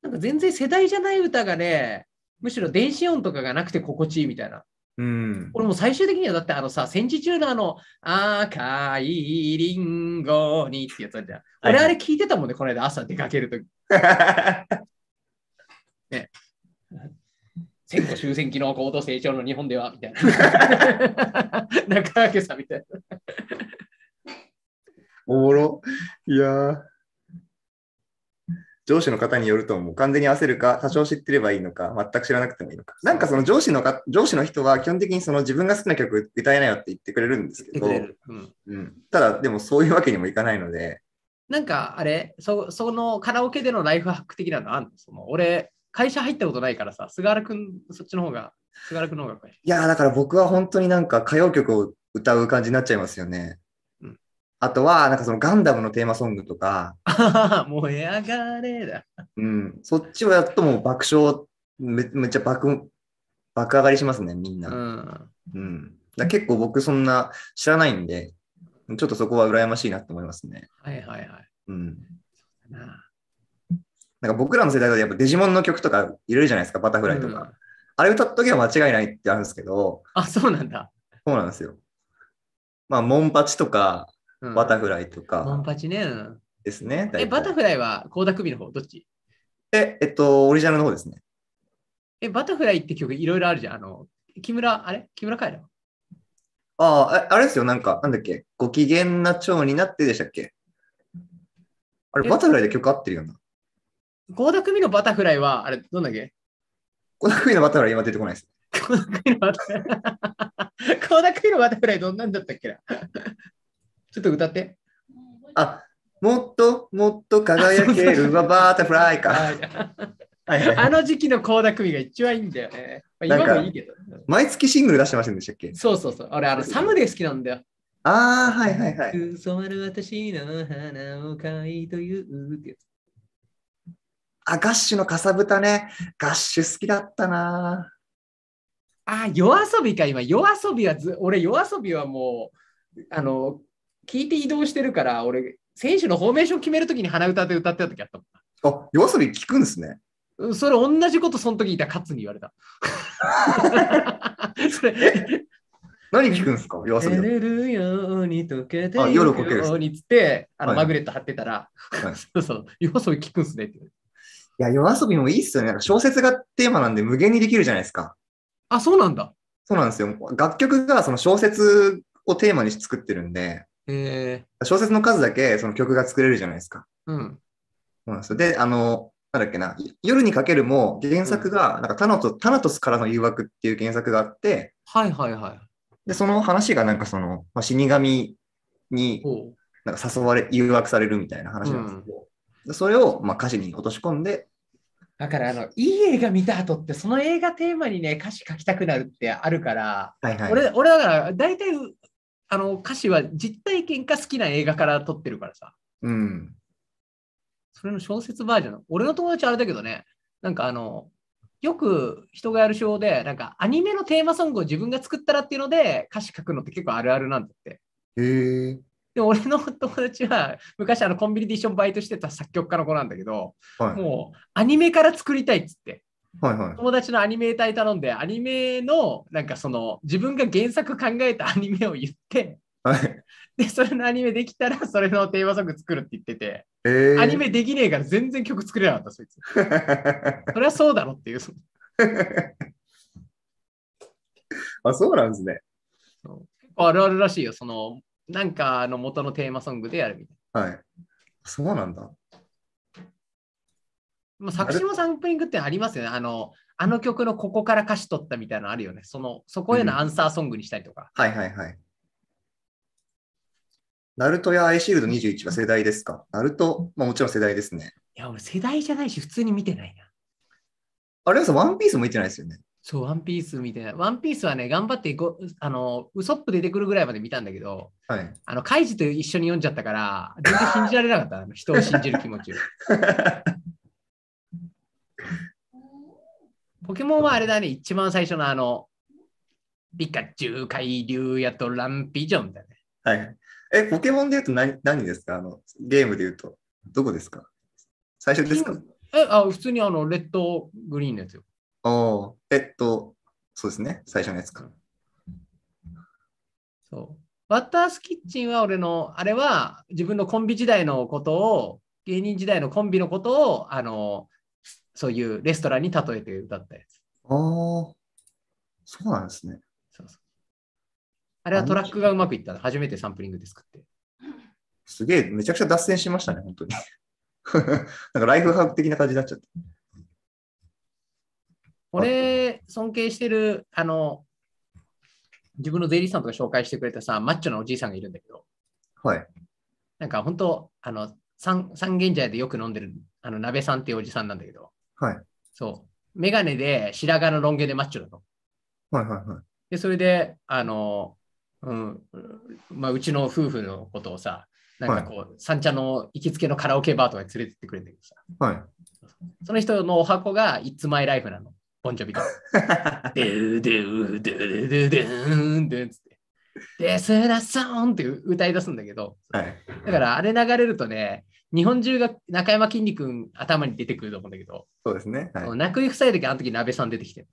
なんか全然世代じゃない歌がね、むしろ電子音とかがなくて心地いいみたいな。うん、俺も最終的にはだってあのさ、戦時中のあの赤いリンゴにってやつあるじゃん。俺あれ聞いてたもんね、この間朝出かけるとき。(laughs) ね。戦後終戦期の高度成長の日本ではみたいな。(laughs) 中明さんみたいな。おもろ。いや上司の方によると、もう完全に焦るか、多少知ってればいいのか、全く知らなくてもいいのか。なんかその上司のか、上司の人は基本的にその自分が好きな曲歌えないよって言ってくれるんですけど、うん、うん、ただでもそういうわけにもいかないので。なんかあれそ、そのカラオケでのライフハック的なのあんのその俺、会社入ったことないからさ、菅原くん、そっちの方が、菅原くんの方がい。いや、だから僕は本当になんか歌謡曲を歌う感じになっちゃいますよね。あとは、なんかそのガンダムのテーマソングとか。ああ、燃え上がれだ。うん。そっちをやっともう爆笑、めめっちゃ爆、爆上がりしますね、みんな。うん。うん、だ結構僕そんな知らないんで、ちょっとそこは羨ましいなって思いますね。はいはいはい。うん。な。んか僕らの世代だとやっぱデジモンの曲とか入れるじゃないですか、バタフライとか。うん、あれ歌った時は間違いないってあるんですけど。あ、そうなんだ。そうなんですよ。まあ、モンパチとか、バタフライとか。モンパチね。ですね。え、バタフライは高田首の方、どっちえ、えっと、オリジナルの方ですね。え、バタフライって曲いろいろあるじゃん。あの、木村、あれ木村カエラああ、あれですよ。なんか、なんだっけ。ご機嫌な蝶になってでしたっけあれ、バタフライで曲合ってるよな。高田組のバタフライは、あれ、どんだっけ高田組のバタフライ今出てこないです。高 (laughs) 田組のバタフライ。組 (laughs) のバタフライどんなんだったっけなちょっと歌って。あ、もっともっと輝けるババタフライか。あの時期のコーダ未が一番いいんだよね。今もいいけど。毎月シングル出してませんでしたっけそうそうそう。俺、あのサムで好きなんだよ。ああ、はいはいはい。染まる私の花を買いというあ、ガッシュのかさぶたね。ガッシュ好きだったな。あ、夜遊びか、今。夜遊びはず、俺、夜遊びはもう、あの、聞いて移動してるから、俺、選手のフォーメーション決めるときに鼻歌で歌ってた時あったもんあ、夜遊び聞くんですね。それ同じことその時いた勝に言われた。そ (laughs) れ何聞くんですか夜遊び。寝るように溶けてあ夜溶けるようにっつって、あの、はい、マグネット貼ってたら、はい、(laughs) そうそう夜遊び聞くんすねって。いや、夜遊びもいいっすよね。小説がテーマなんで無限にできるじゃないですか。あ、そうなんだ。そうなんですよ。楽曲がその小説をテーマに作ってるんで、えー、小説の数だけその曲が作れるじゃないですか。うん。そうんでで、あの、なんだっけな、夜にかけるも原作が、うん、なんかタナト、タナトスからの誘惑っていう原作があって、はいはいはい。で、その話がなんかその、まあ、死神になんか誘われ、誘惑されるみたいな話なんですけど、うん、それをまあ歌詞に落とし込んで、だからあのいい映画見た後ってその映画テーマにね歌詞書きたくなるってあるから、はいはい、俺俺だから大体あの歌詞は実体験か好きな映画から撮ってるからさ。うん。それの小説バージョン。俺の友達あれだけどね、なんかあの、よく人がやる賞で、なんかアニメのテーマソングを自分が作ったらっていうので歌詞書くのって結構あるあるなんだって。へえ。で、俺の友達は昔あのコンビニティションバイトしてた作曲家の子なんだけど、はい、もうアニメから作りたいっつって。はいはい、友達のアニメーターに頼んで、アニメの、なんかその、自分が原作考えたアニメを言って、はい、で、それのアニメできたら、それのテーマソング作るって言ってて、えー、アニメできねえから全然曲作れなかった、そいつ。(laughs) それはそうだろっていう。(laughs) あ、そうなんですね。結構あるあるらしいよ、その、なんかの元のテーマソングでやるみたいな。はい。そうなんだ。まあ、作詞もサンプリングってありますよね。あの、あの曲のここから歌詞取ったみたいなのあるよね。その、そこへのアンサーソングにしたりとか。うん、はいはいはい。ナルトやアイシールド21は世代ですかナルト、まあもちろん世代ですね。いや、俺世代じゃないし、普通に見てないな。あれはさ、ワンピースも見てないですよね。そう、ワンピース見てない。ワンピースはね、頑張ってこあの、ウソップ出てくるぐらいまで見たんだけど、はい、あの、カイジと一緒に読んじゃったから、全然信じられなかった、人を信じる気持ちを。(laughs) ポケモンはあれだね、一番最初のあの、ピカチュウ、ュウやとランピジョンだね。はい。え、ポケモンで言うと何何ですかあのゲームで言うと、どこですか最初ですかえあ、普通にあの、レッド、グリーンのやつよ。おえっと、そうですね、最初のやつか。そう。バッタースキッチンは俺の、あれは自分のコンビ時代のことを、芸人時代のコンビのことを、あの、そういうレストランに例えて歌ったやつ。ああ、そうなんですね。そうそうあれはトラックがうまくいったの初めてサンプリングで作って。すげえ、めちゃくちゃ脱線しましたね、本当に。(laughs) なんかライフハック的な感じになっちゃった。俺、尊敬してる、あの、自分の税理士さんとか紹介してくれたさ、マッチョなおじいさんがいるんだけど、はい。なんか本当、あの、三三軒茶屋でよく飲んでる、あの、鍋さんっていうおじさんなんだけど、はい。そう。メガネで白髪のロン毛でマッチョだと。はいはいはい。で、それで、あの、うん、まあ、うちの夫婦のことをさ、なんかこう、はい、三茶の行きつけのカラオケバーとかに連れてってくれけどさ。はい。その人のお箱が It's My Life なの。ボンジョビが。(laughs) でーでーでーでーでーでーうって。デスラソンって歌い出すんだけど、はい、だからあれ流れるとね、日本中が中山きんに君頭に出てくると思うんだけど、そうですね。はい、泣く夫い時あの時鍋さん出てきてる。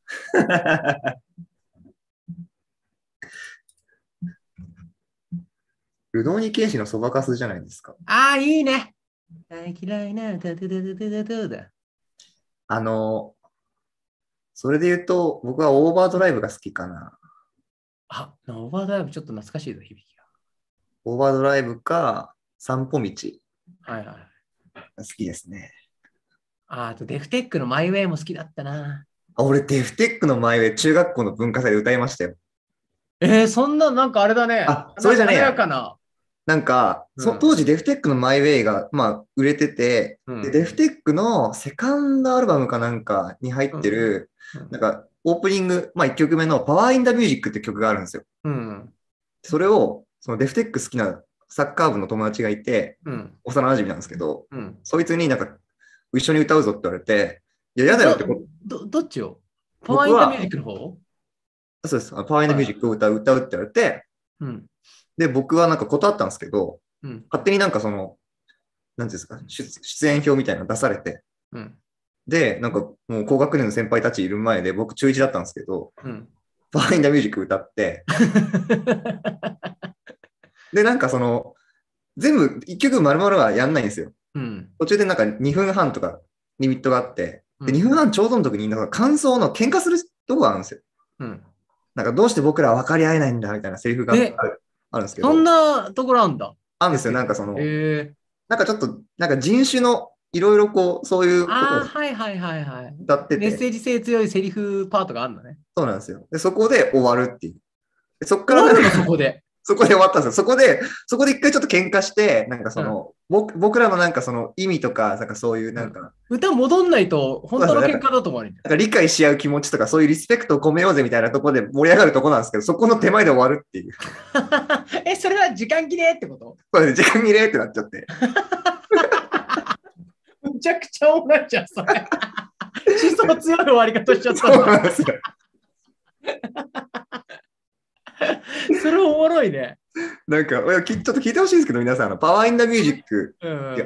ルドーニケンシのそばかすじゃないですか。ああ、いいね。嫌いな、だだだだだだだ。あの、それで言うと、僕はオーバードライブが好きかな。あ、オーバードライブちょっと懐かしいぞ、響きが。オーバードライブか、散歩道。はいはい。好きですね。ああと、デフテックのマイウェイも好きだったな。あ俺、デフテックのマイウェイ、中学校の文化祭で歌いましたよ。えー、そんな、なんかあれだね。あ、それじゃねえ。かな。なんか、そ当時デフテックのマイウェイが、まあ、売れてて、うん、で、デフテックのセカンドアルバムかなんかに入ってる、うん、なんか、オープニング、まあ、1曲目のパワーインダミュージックって曲があるんですよ。うん、それを、そのデフテック好きなサッカー部の友達がいて、うん、幼馴染なんですけど、うん、そいつになんか、一緒に歌うぞって言われて、いや、嫌だよってどどっちをパワーインダミュージックの方そうです。パワーインダミュージックを歌う、歌うって言われて、うん、で、僕はなんか断ったんですけど、うん、勝手になんかその、なんていうんですか出、演表みたいなの出されて、うん、で、なんかもう高学年の先輩たちいる前で、僕中1だったんですけど、うん、ーァインダミュージック歌って、(laughs) で、なんかその、全部、一曲丸々はやんないんですよ。うん、途中でなんか2分半とかリミットがあって、で、2分半ちょうどの時に、なんか感想の喧嘩するとこがあるんですよ。うん。なんかどうして僕ら分かり合えないんだみたいなセリフがあるあるんですけど。そんなところあるんだ。あるんですよ。なんかその、なんかちょっと、なんか人種のいろいろこう、そういうことをはいはいはいはい。だってメッセージ性強いセリフパートがあるんだね。そうなんですよ。で、そこで終わるっていう。そこから、ね、そこで。そこで終わったんですよ。そこで、そこで一回ちょっと喧嘩して、なんかその、うん、僕らのなんかその意味とか、なんかそういうなんか。歌戻んないと、本当の喧嘩だと思われる。な理解し合う気持ちとか、そういうリスペクトを込めようぜみたいなとこで盛り上がるとこなんですけど、そこの手前で終わるっていう。(laughs) え、それは時間切れってことそうです、時間切れってなっちゃって。むちゃくちゃおもじゃん、それ。思想強い終わり方しちゃった。そうなんですよ。(laughs) それおもろいね。なんか、ちょっと聞いてほしいんですけど、皆さん、パワーインダミュージック、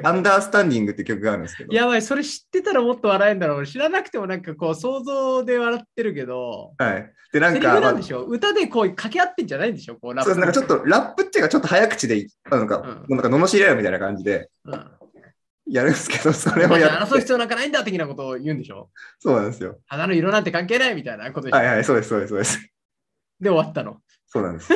アンダースタンディングって曲があるんですけど。やばい、それ知ってたらもっと笑えんだろう。知らなくてもなんかこう、想像で笑ってるけど。はい。で、なんか。歌でこう、掛け合ってんじゃないんでしょこうラップ。そうです、なんかちょっと、ラップっていうか、ちょっと早口で、なんか、うん、なんか、罵り合うみたいな感じで。うんやるんですけど、それをや争う必要なんかないんだ的なことを言うんでしょそうなんですよ。花の色なんて関係ないみたいなことではいはい、そうです、そうです、そうです。で、終わったの。そうなんです。(laughs)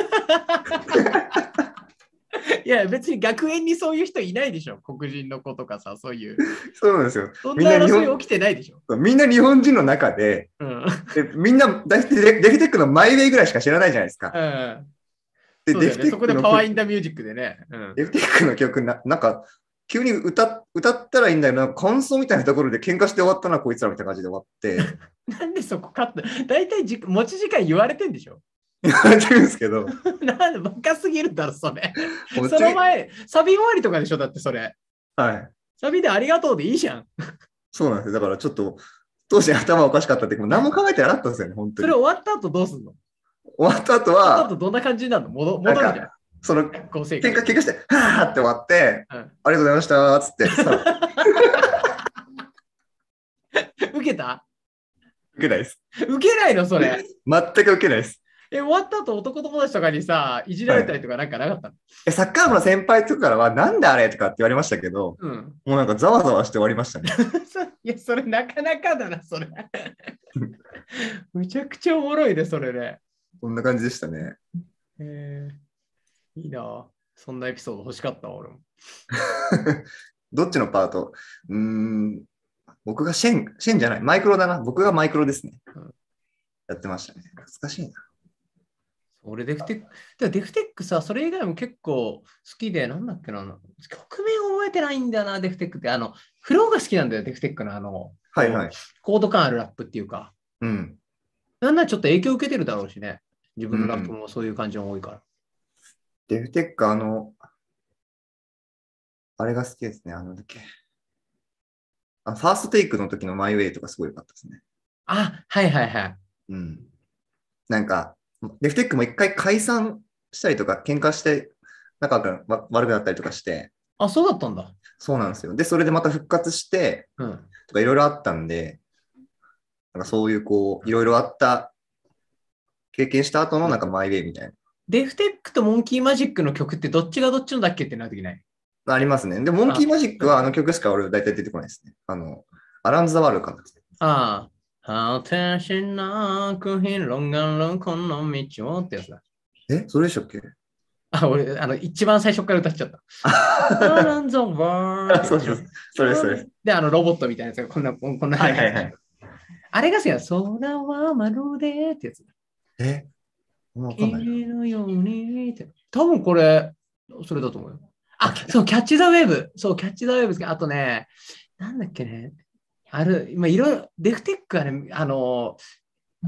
いや、別に学園にそういう人いないでしょ、黒人の子とかさ、そういう。そうなんですよ。そんな争い起きてないでしょ。みんな日本人の中で、うん、みんなデフデフテックのマイウェイぐらいしか知らないじゃないですか。うんで、ね、デフテックそこでパワーインダミュージックでね。うん、デフテックの曲な、なんか、急に歌歌ったらいいんだよな、感想みたいなところで喧嘩して終わったな、こいつらみたいな感じで終わって。(laughs) なんでそこカった大体持ち時間言われてんでしょ言われてるんですけど。(laughs) なんで、バカすぎるんだろ、それ。その前、サビ終わりとかでしょ、だってそれ。はい。サビでありがとうでいいじゃん。そうなんですよ。だからちょっと、当時頭おかしかったって、も何も考えてなかったんですよね、本当に。それ終わった後どうすんの終わった後は。終わった後どんな感じになるの戻戻るじゃん。その、結果、喧して、はぁって終わって、うん、ありがとうございましたつって。(laughs) 受けた受けないです。受けないの、それ。全く受けないです。え、終わった後男友達とかにさ、いじられたりとかなんかなかったの、はい、サッカー部の先輩とかからは、なんであれとかって言われましたけど、うん、もうなんかざわざわして終わりましたね。(laughs) いや、それなかなかだな、それ。(laughs) むちゃくちゃおもろいで、ね、それね。こんな感じでしたね。えー、いいな。そんなエピソード欲しかった俺も。(laughs) どっちのパートうん、僕がシェン、シェンじゃない、マイクロだな。僕がマイクロですね。うん、やってましたね。懐かしいな。俺、デフテック、でデフテックさ、それ以外も結構好きで、なんだっけな、曲名覚えてないんだな、デフテックって。あの、フローが好きなんだよ、デフテックのあの、はいはい、コード感あるラップっていうか。うん。なんならちょっと影響受けてるだろうしね。自分のラップもそういう感じが多いから。うん、デフテック、あの、あれが好きですね、あのだけ。あ、ファーストテイクの時のマイウェイとかすごい良かったですね。あ、はいはいはい。うん。なんか、デフテックも一回解散したりとか、喧嘩して仲が悪くなったりとかして。あ、そうだったんだ。そうなんですよ。で、それでまた復活して、うん、とかいろいろあったんで、なんかそういうこう、いろいろあった、経験した後のなんかマイウェイみたいな。デフテックとモンキーマジックの曲ってどっちがどっちのだっけってなるときないありますね。で、モンキーマジックはあの曲しか俺大体出てこないですね。あの、アランズ・ザ・ワールかな。ああ。果てしなく広がるこの道をってやつだ。え、それでしたっけあ、俺、あの、一番最初から歌っちゃった。(laughs) あ、そうです。それそれ。で、あの、ロボットみたいなやつがこんな、こんな。はいはいはい。あれが好きな空はまるでってやつ。えわかんない。のようにって。多分これ、それだと思うよ。あ、そう、キャッチ・ザ・ウェーブ。そう、キャッチ・ザ・ウェーブですけど、あとね、なんだっけね。ある、今いろいろ、デフテックはね、あの、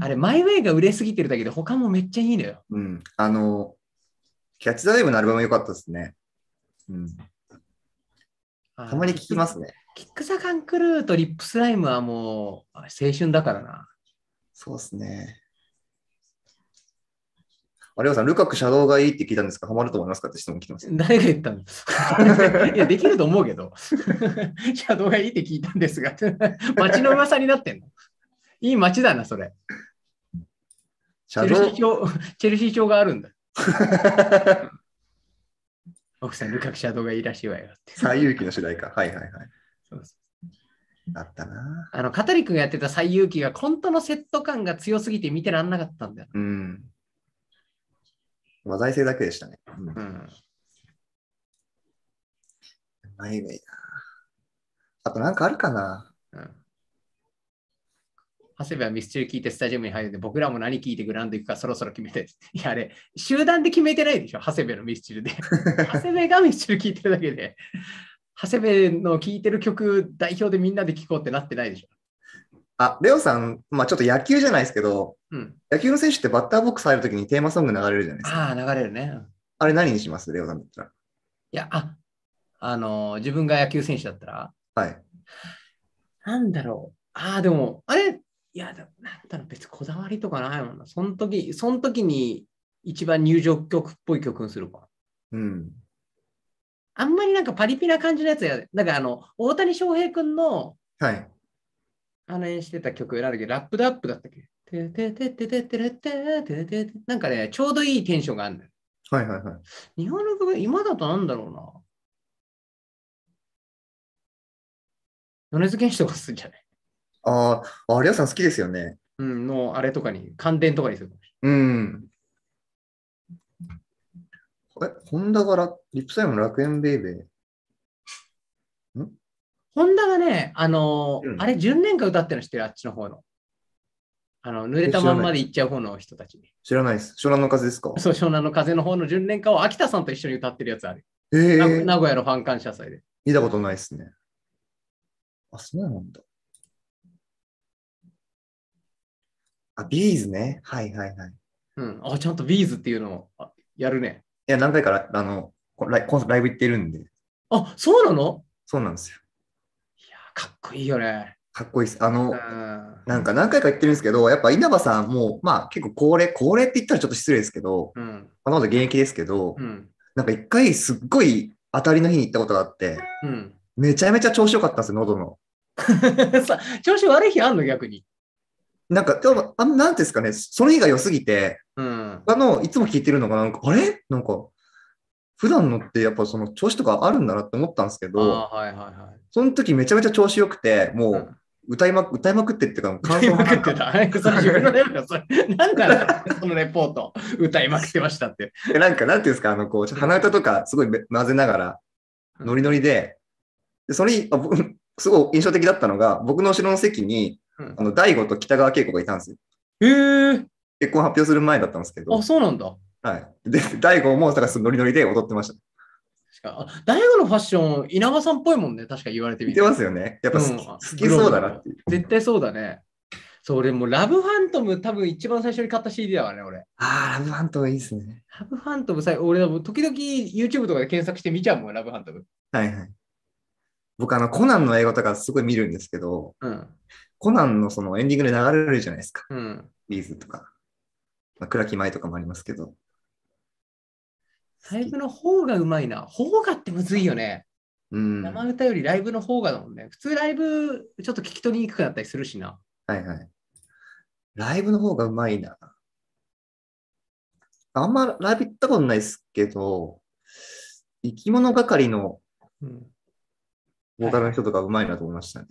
あれ、マイウェイが売れすぎてるだけで、他もめっちゃいいのよ。うん。あの、キャッチ・ザ・イブのアルバム良かったですね。うん。たまに聞きますね。キック・ザ・カン・クルーとリップスライムはもう青春だからな。そうですね。あれはさん、ルカクシャドウがいいって聞いたんですかハマると思いますかって質問来てます。誰が言ったんですかいや、できると思うけど、(laughs) シャドウがいいって聞いたんですが、街 (laughs) の噂になってんの。いい街だな、それ。チェルシー町、チェルシー町があるんだ。(laughs) 奥さん、ルカクシャドウがいいらしいわよって。最勇気の主題歌。はいはいはい。そうそうあったな。あの、カタリ君がやってた最勇気が、コントのセット感が強すぎて見てらんなかったんだよ。うん。まあ、財政だけでしたね。うん。うん、マイウェイあとなんかあるかな。うん。長谷部はミスチル聞いてスタジアムに入るんで、僕らも何聞いてグラウンド行くかそろそろ決めて。(laughs) いや、あれ、集団で決めてないでしょ、長谷部のミスチルで。(laughs) 長谷部がミスチル聞いてるだけで、長谷部の聞いてる曲代表でみんなで聴こうってなってないでしょ。あ、レオさん、まあちょっと野球じゃないですけど、うん、野球の選手ってバッターボックス入るときにテーマソング流れるじゃないですか。ああ、流れるね。あれ何にしますレオさんだったら。いや、あ、あのー、自分が野球選手だったら。はい。なんだろう。ああ、でも、あれ、いや、なんだろう、別にこだわりとかないもんな。その時、その時に一番入場曲っぽい曲にするか。うん。あんまりなんかパリピな感じのやつや、なんかあの、大谷翔平君の、はい。関連してた曲選んだっラップダップだったっけてててててててててなんかね、ちょうどいいテンションがあるんだよ。はいはいはい。日本の曲、今だとなんだろうな。米津玄師とかするんじゃないああ、有吉さん好きですよね。うん、のあれとかに、感電とかにするうん。え、ホンダ柄、リップサイム楽園ベイベー。ホンダがね、あの、うん、あれ、10年間歌ってるの知ってる、あっちの方の。あの、濡れたまんまで行っちゃう方の人たちに。知らないです。湘南の風ですかそう、湘南の風の方の10年間を秋田さんと一緒に歌ってるやつある。えー、名古屋のファン感謝祭で。見たことないですね。あ、そうなんだ。あ、ビーズね。はいはいはい。うん。あ、ちゃんとビーズっていうのをやるね。いや、何回かあのライコンライブ行ってるんで。あ、そうなのそうなんですよ。かっこいいよね。かっこいいです。あの、うん、なんか何回か言ってるんですけど、やっぱ稲葉さんも、まあ結構高齢、高齢って言ったらちょっと失礼ですけど、うん、まだ現役ですけど、うん、なんか一回すっごい当たりの日に行ったことがあって、うん、めちゃめちゃ調子良かったんですよ、喉の。(laughs) 調子悪い日あんの逆に。なんか、でも、あなんですかね、その日が良すぎて、うん、あの、いつも聞いてるのが、なんか、あれなんか、普段のってやっぱその調子とかあるんだなって思ったんですけど、はいはいはい、その時めちゃめちゃ調子良くて、もう歌いま、うん、歌いまくってっていうか、感想まくってた。なんだそのレポート、歌いまくってましたって。なんか、なんていうんですか、あの、こう、鼻歌とかすごい混ぜながら、ノリノリで、でそれあ、すごい印象的だったのが、僕の後ろの席に、あの、大悟と北川景子がいたんですよ。へえ。結婚発表する前だったんですけど。あ、そうなんだ。はい。で、大悟も、だからそのノリノリで踊ってました。確か大悟のファッション、稲葉さんっぽいもんね、確か言われてみて。てますよね。やっぱ好きうん、好きそうだなっていう。絶対そうだね。それもラブファントム多分一番最初に買った CD だわね、俺。ああ、ラブファントムいいっすね。ラブファントムさ、俺はも時々 YouTube とかで検索して見ちゃうもん、ラブファントム。はいはい。僕、あの、コナンの映画とかすごい見るんですけど、うん、コナンのそのエンディングで流れるじゃないですか。うん。ビーズとか。まあ、倉木舞とかもありますけど、ライブの方がうまいな。方がってむずいよね。うん、生歌よりライブの方がだもんね。普通ライブちょっと聞き取りにくくなったりするしな。はいはい。ライブの方がうまいな。あんまライブ行ったことないですけど、生き物係のボーカルの人とかうまいなと思いましたね。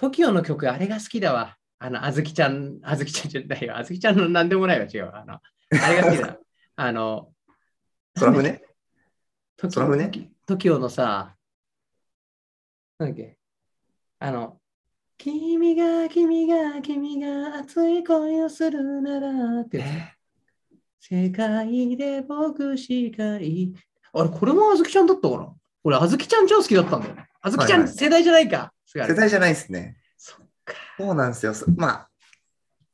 TOKIO、の曲、あれが好きだわ。あの、あずきちゃん、あずきちゃんじゃないよ。あずきちゃんの何でもないわ、違う。あの、あれが好きだ。(laughs) あの、空船空船 ?TOKIO のさ、なんだっけあの、君が君が君が熱い恋をするならってえー、世界で僕しかいあれ、これもあずきちゃんだったかな俺、あずきちゃん超好きだったんだよ。あずきちゃん世代じゃないか。はいはい、世代じゃないですね。そっか。そうなんですよ。まあ、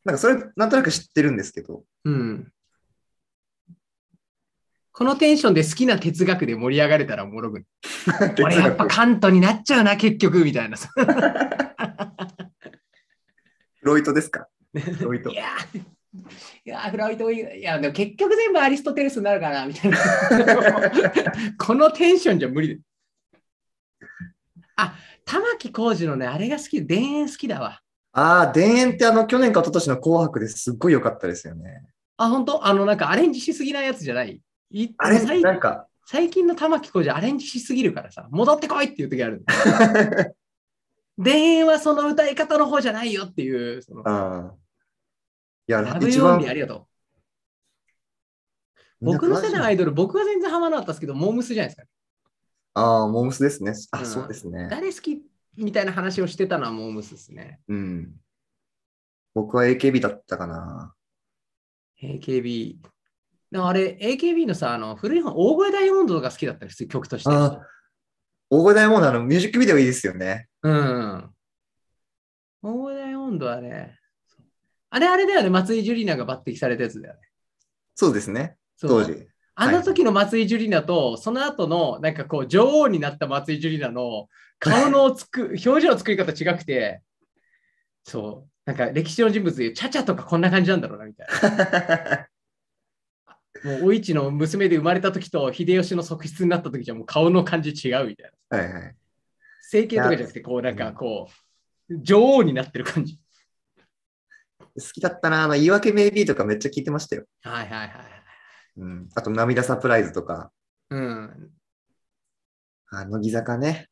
なんかそれ、なんとなく知ってるんですけど。うん。このテンションで好きな哲学で盛り上がれたらおもろく俺 (laughs) やっぱカントになっちゃうな、結局、みたいな。フ (laughs) ロイトですかフ (laughs) ロイト。いや、いやフロイト、いや、でも結局全部アリストテレスになるかな、みたいな。このテンションじゃ無理であ、玉置浩二のね、あれが好き、田園好きだわ。ああ、田園ってあの、去年か一昨年の紅白ですっごい良かったですよね。あ、本当あの、なんかアレンジしすぎないやつじゃないあれなんか。最近の玉木浩二アレンジしすぎるからさ、戻ってこいっていう時ある。田園はその歌い方の方じゃないよっていう。そのあいや、ラブユーーありがとう。僕の世代のアイドル、僕は全然ハマらなかったですけど、モームスじゃないですか。ああ、モームスですね。あ、うん、そうですね。誰好きみたいな話をしてたのはモームスですね。うん。僕は AKB だったかな。AKB。あれ、AKB のさ、あの古い本、大声ダイヤモンドが好きだったりする曲として。大声ダイヤモンド、あの、ミュージックビデオいいですよね。うん。大声ダイヤモンドはね、あれあれだよね、松井樹里奈が抜擢されたやつだよね。そうですね、当時。あの時の松井樹里奈と、はい、その後の、なんかこう、女王になった松井樹里奈の顔のつく、(laughs) 表情の作り方違くて、そう、なんか歴史の人物で、ちゃちゃとかこんな感じなんだろうな、みたいな。(laughs) もうお市の娘で生まれた時と秀吉の側室になった時じゃもう顔の感じ違うみたいな。はいはい。整形とかじゃなくて、こうなんかこう、女王になってる感じ。好きだったな、あの言い訳メイビーとかめっちゃ聞いてましたよ。はいはいはい。うん、あと涙サプライズとか。うん。あ、乃木坂ね。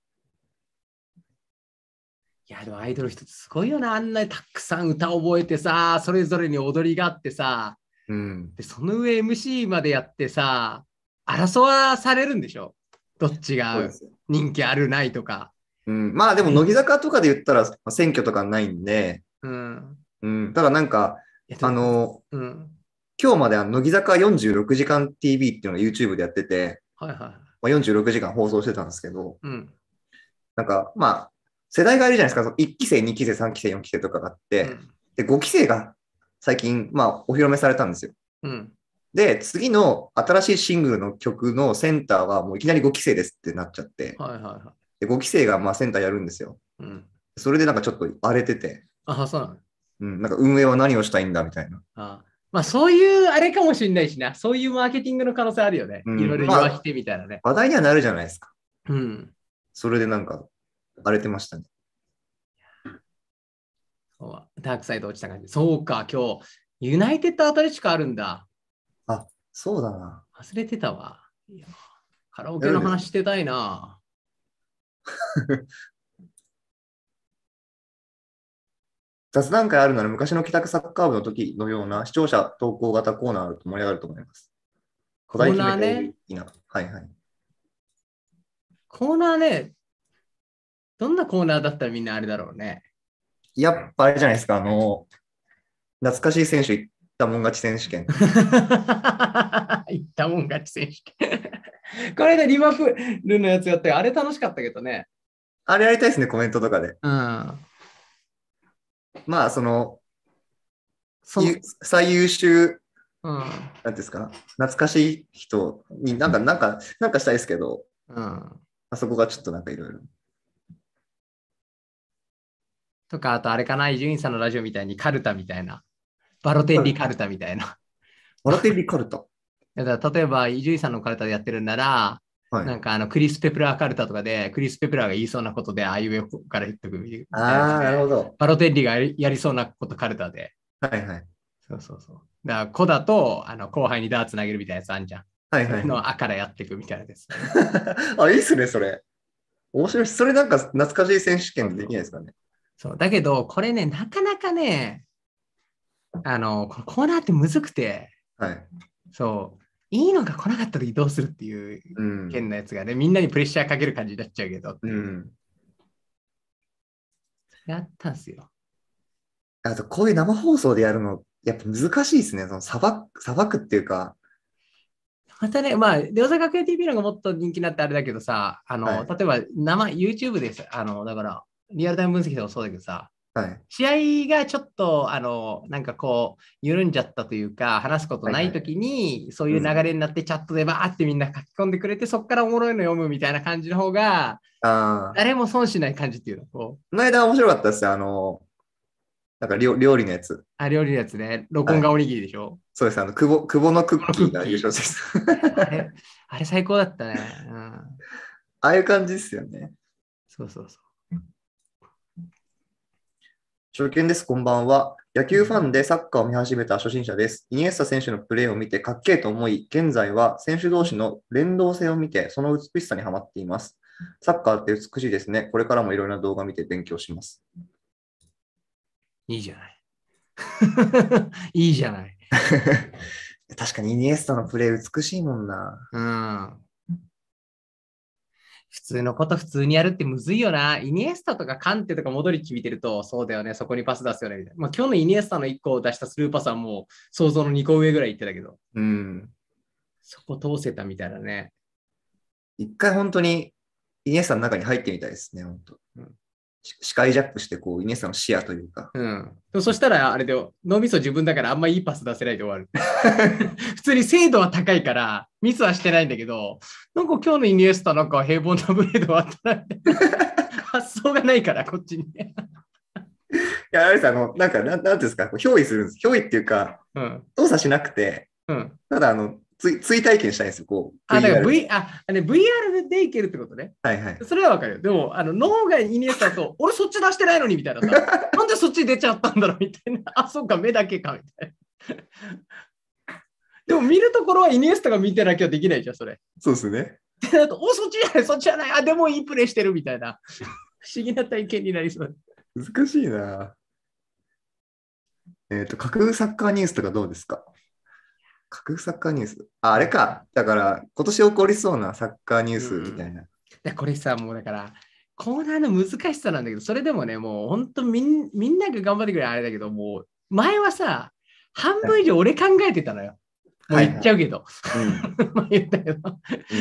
いや、でもアイドル一つすごいよな。あんなにたくさん歌覚えてさ、それぞれに踊りがあってさ、うん、でその上 MC までやってさ争わされるんでしょどっちが人気あるないとか。うん、まあでも乃木坂とかで言ったら選挙とかないんで、うん、うん、ただなんか、あの、うん、今日までは乃木坂46時間 TV っていうのを YouTube でやってて、はいはい、まあ、46時間放送してたんですけど、うん、なんかまあ世代がいるじゃないですか、その1期生、2期生、3期生、4期生とかがあって、で5期生が最近、まあ、お披露目されたんですよ。うん。で、次の新しいシングルの曲のセンターはもういきなり5期生ですってなっちゃって、はいはいはい、で5期生がまあセンターやるんですよ。うん、それでなんかちょっと荒れてて、あそうなの、うん、なんか運営は何をしたいんだみたいな。あまあそういうあれかもしれないしな、そういうマーケティングの可能性あるよね。うん、いろいろ言わしてみたいなね、まあ、話題にはなるじゃないですか。うん。それでなんか荒れてましたね。ダークサイド落ちた感じ。そうか、今日、ユナイテッドあたりしかあるんだ。あ、そうだな。忘れてたわ。いやカラオケの話してたいな。(laughs) 雑談会あるなら昔の帰宅サッカー部の時のような視聴者投稿型コーナーあると盛り上がると思います。コーナーね。はいはい。コーナーね、どんなコーナーだったらみんなあれだろうね。やっぱあれじゃないですか、あの、懐かしい選手行ったもん勝ち選手権。(laughs) 行ったもん勝ち選手権。(laughs) これでリバプールのやつやって、あれ楽しかったけどね。あれやりたいですね、コメントとかで。うん。まあ、その、その最優秀、うん、なんですか、懐かしい人になんか、なんか、なんかしたいですけど、うん、あそこがちょっとなんかいろいろ。とか、あとあれかな、伊集院さんのラジオみたいにカルタみたいな。バロテンリカルタみたいな。バロテンリカルタだから例えば、伊集院さんのカルタでやってるなら、はい、なんかあのクリス・ペプラーカルタとかで、クリス・ペプラーが言いそうなことで、あいうえおから言っとくみたいな。ああ、なるほど。バロテンリがやりそうなことカルタで。はいはい。そうそうそう。だから、子だとあの後輩にダーツ投げるみたいなやつあんじゃん。はいはい、の、あからやっていくみたいなです。(laughs) あ、いいっすね、それ。面白い。それなんか懐かしい選手権でできないですかね。そうそうそうだけど、これね、なかなかね、あのこのコーナーってむずくて、はい、そういいのが来なかった時どうするっていう件のやつがね、うん、みんなにプレッシャーかける感じになっちゃうけど、うん、やったんですよ。あと、こういう生放送でやるの、やっぱ難しいですね、そのさばさばくっていうか。またね、まあ、で、大学園 TV のがもっと人気になってあれだけどさ、あの、はい、例えば生、YouTube です。あの、だから、リアルタイム分析でもそうだけどさ、はい、試合がちょっと、あの、なんかこう、緩んじゃったというか、話すことないときに、はいはい、そういう流れになって、チャットでバーってみんな書き込んでくれて、そこからおもろいの読むみたいな感じの方が、あ誰も損しない感じっていうの。こうこの間面白かったですよ、あの、なんか料料理のやつ。あ、料理のやつね。録音がおにぎりでしょ、はい、そうです。あの、久保、久保のクッキーが優勝です。あれ、あれ最高だったね。うん、ああいう感じですよね。そうそうそう。初見です、こんばんは。野球ファンでサッカーを見始めた初心者です。イニエスタ選手のプレーを見てかっけえと思い、現在は選手同士の連動性を見て、その美しさにはまっています。サッカーって美しいですね。これからもいろいろな動画見て勉強します。いいじゃない。(laughs) いいじゃない。(laughs) 確かにイニエスタのプレー美しいもんな。うん。普通のこと普通にやるってむずいよな。イニエスタとかカンテとかモドリッチ見てると、そうだよね、そこにパス出すよね、みたいな。まあ、今日のイニエスタの1個を出したスルーパスはもう想像の2個上ぐらい言ってたけど。うん。そこ通せたみたいなね。一回本当にイニエスタの中に入ってみたいですね、本当。うん視界ジャックして、こう、イニエスタの視野というか。うん。でもそしたら、あれで、脳みそ自分だからあんまいいパス出せないで終わる。(laughs) 普通に精度は高いから、ミスはしてないんだけど、なんか今日のイニエスタなんか平凡なブレードはあったな (laughs) 発想がないから、こっちに。いや、あれさ、あの、なんか、なん、なんですか、こう憑依するんです。憑依っていうか、うん、動作しなくて、うん、ただ、あの、追追体験したいんですよ、こう。あ、だから V、あ、あね、VR でいけるってことね。はいはい。それはわかるよ。でも、あの、脳がイニエスタと、(laughs) 俺そっち出してないのにみたいなさ、なんでそっち出ちゃったんだろうみたいな。あ、そっか、目だけかみたいな。でも見るところはイニエスタが見てなきゃできないじゃん、それ。そうですね。で、あと、お、そっちじゃない、そっちじゃない、あ、でもいいプレイしてるみたいな。不思議な体験になりそう。難しいな。えっ、ー、と、架空サッカーニュースとかどうですか架サッカーニュースああれか。だから、今年起こりそうなサッカーニュースみたいな。うん、これさ、もうだから、コーナーの難しさなんだけど、それでもね、もう本当みんみんなが頑張ってくれあれだけど、もう前はさ、半分以上俺考えてたのよ。はい、もう言っちゃうけど。(laughs)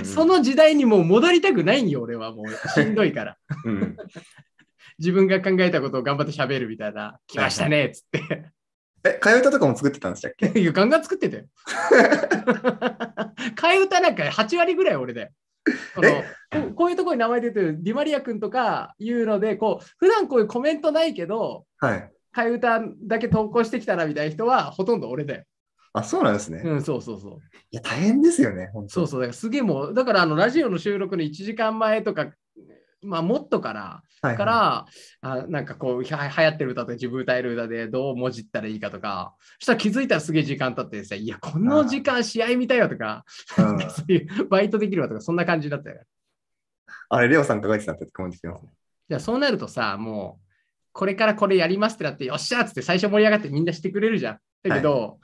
その時代にもう戻りたくないんよ、俺はもうしんどいから。うん、(laughs) 自分が考えたことを頑張ってしゃべるみたいな、来ましたね、つって。え、替え歌とかも作ってたんでしたっけいや (laughs) ガンガン作ってて。(laughs) 替え歌なんか8割ぐらい俺で。このこういうところに名前出てるディマリア君とかいうのでこう普段こういうコメントないけど、はい、替え歌だけ投稿してきたなみたいな人はほとんど俺だよ。あ、そうなんですね。うん、そうそうそう。いや、大変ですよね、本当そうそう、だからすげえもう、だからあのラジオの収録の1時間前とかまあ、もっとから、はいはい、からあなんかこうはやってる歌と自分歌える歌でどうもじったらいいかとかそしたら気づいたらすげえ時間経ってですねいやこの時間試合見たいよとかそういうバイトできるわとかそんな感じだったよあれレオさん書いてたってコメントますねじゃそうなるとさもうこれからこれやりますってなってよっしゃっつって最初盛り上がってみんなしてくれるじゃんだけど、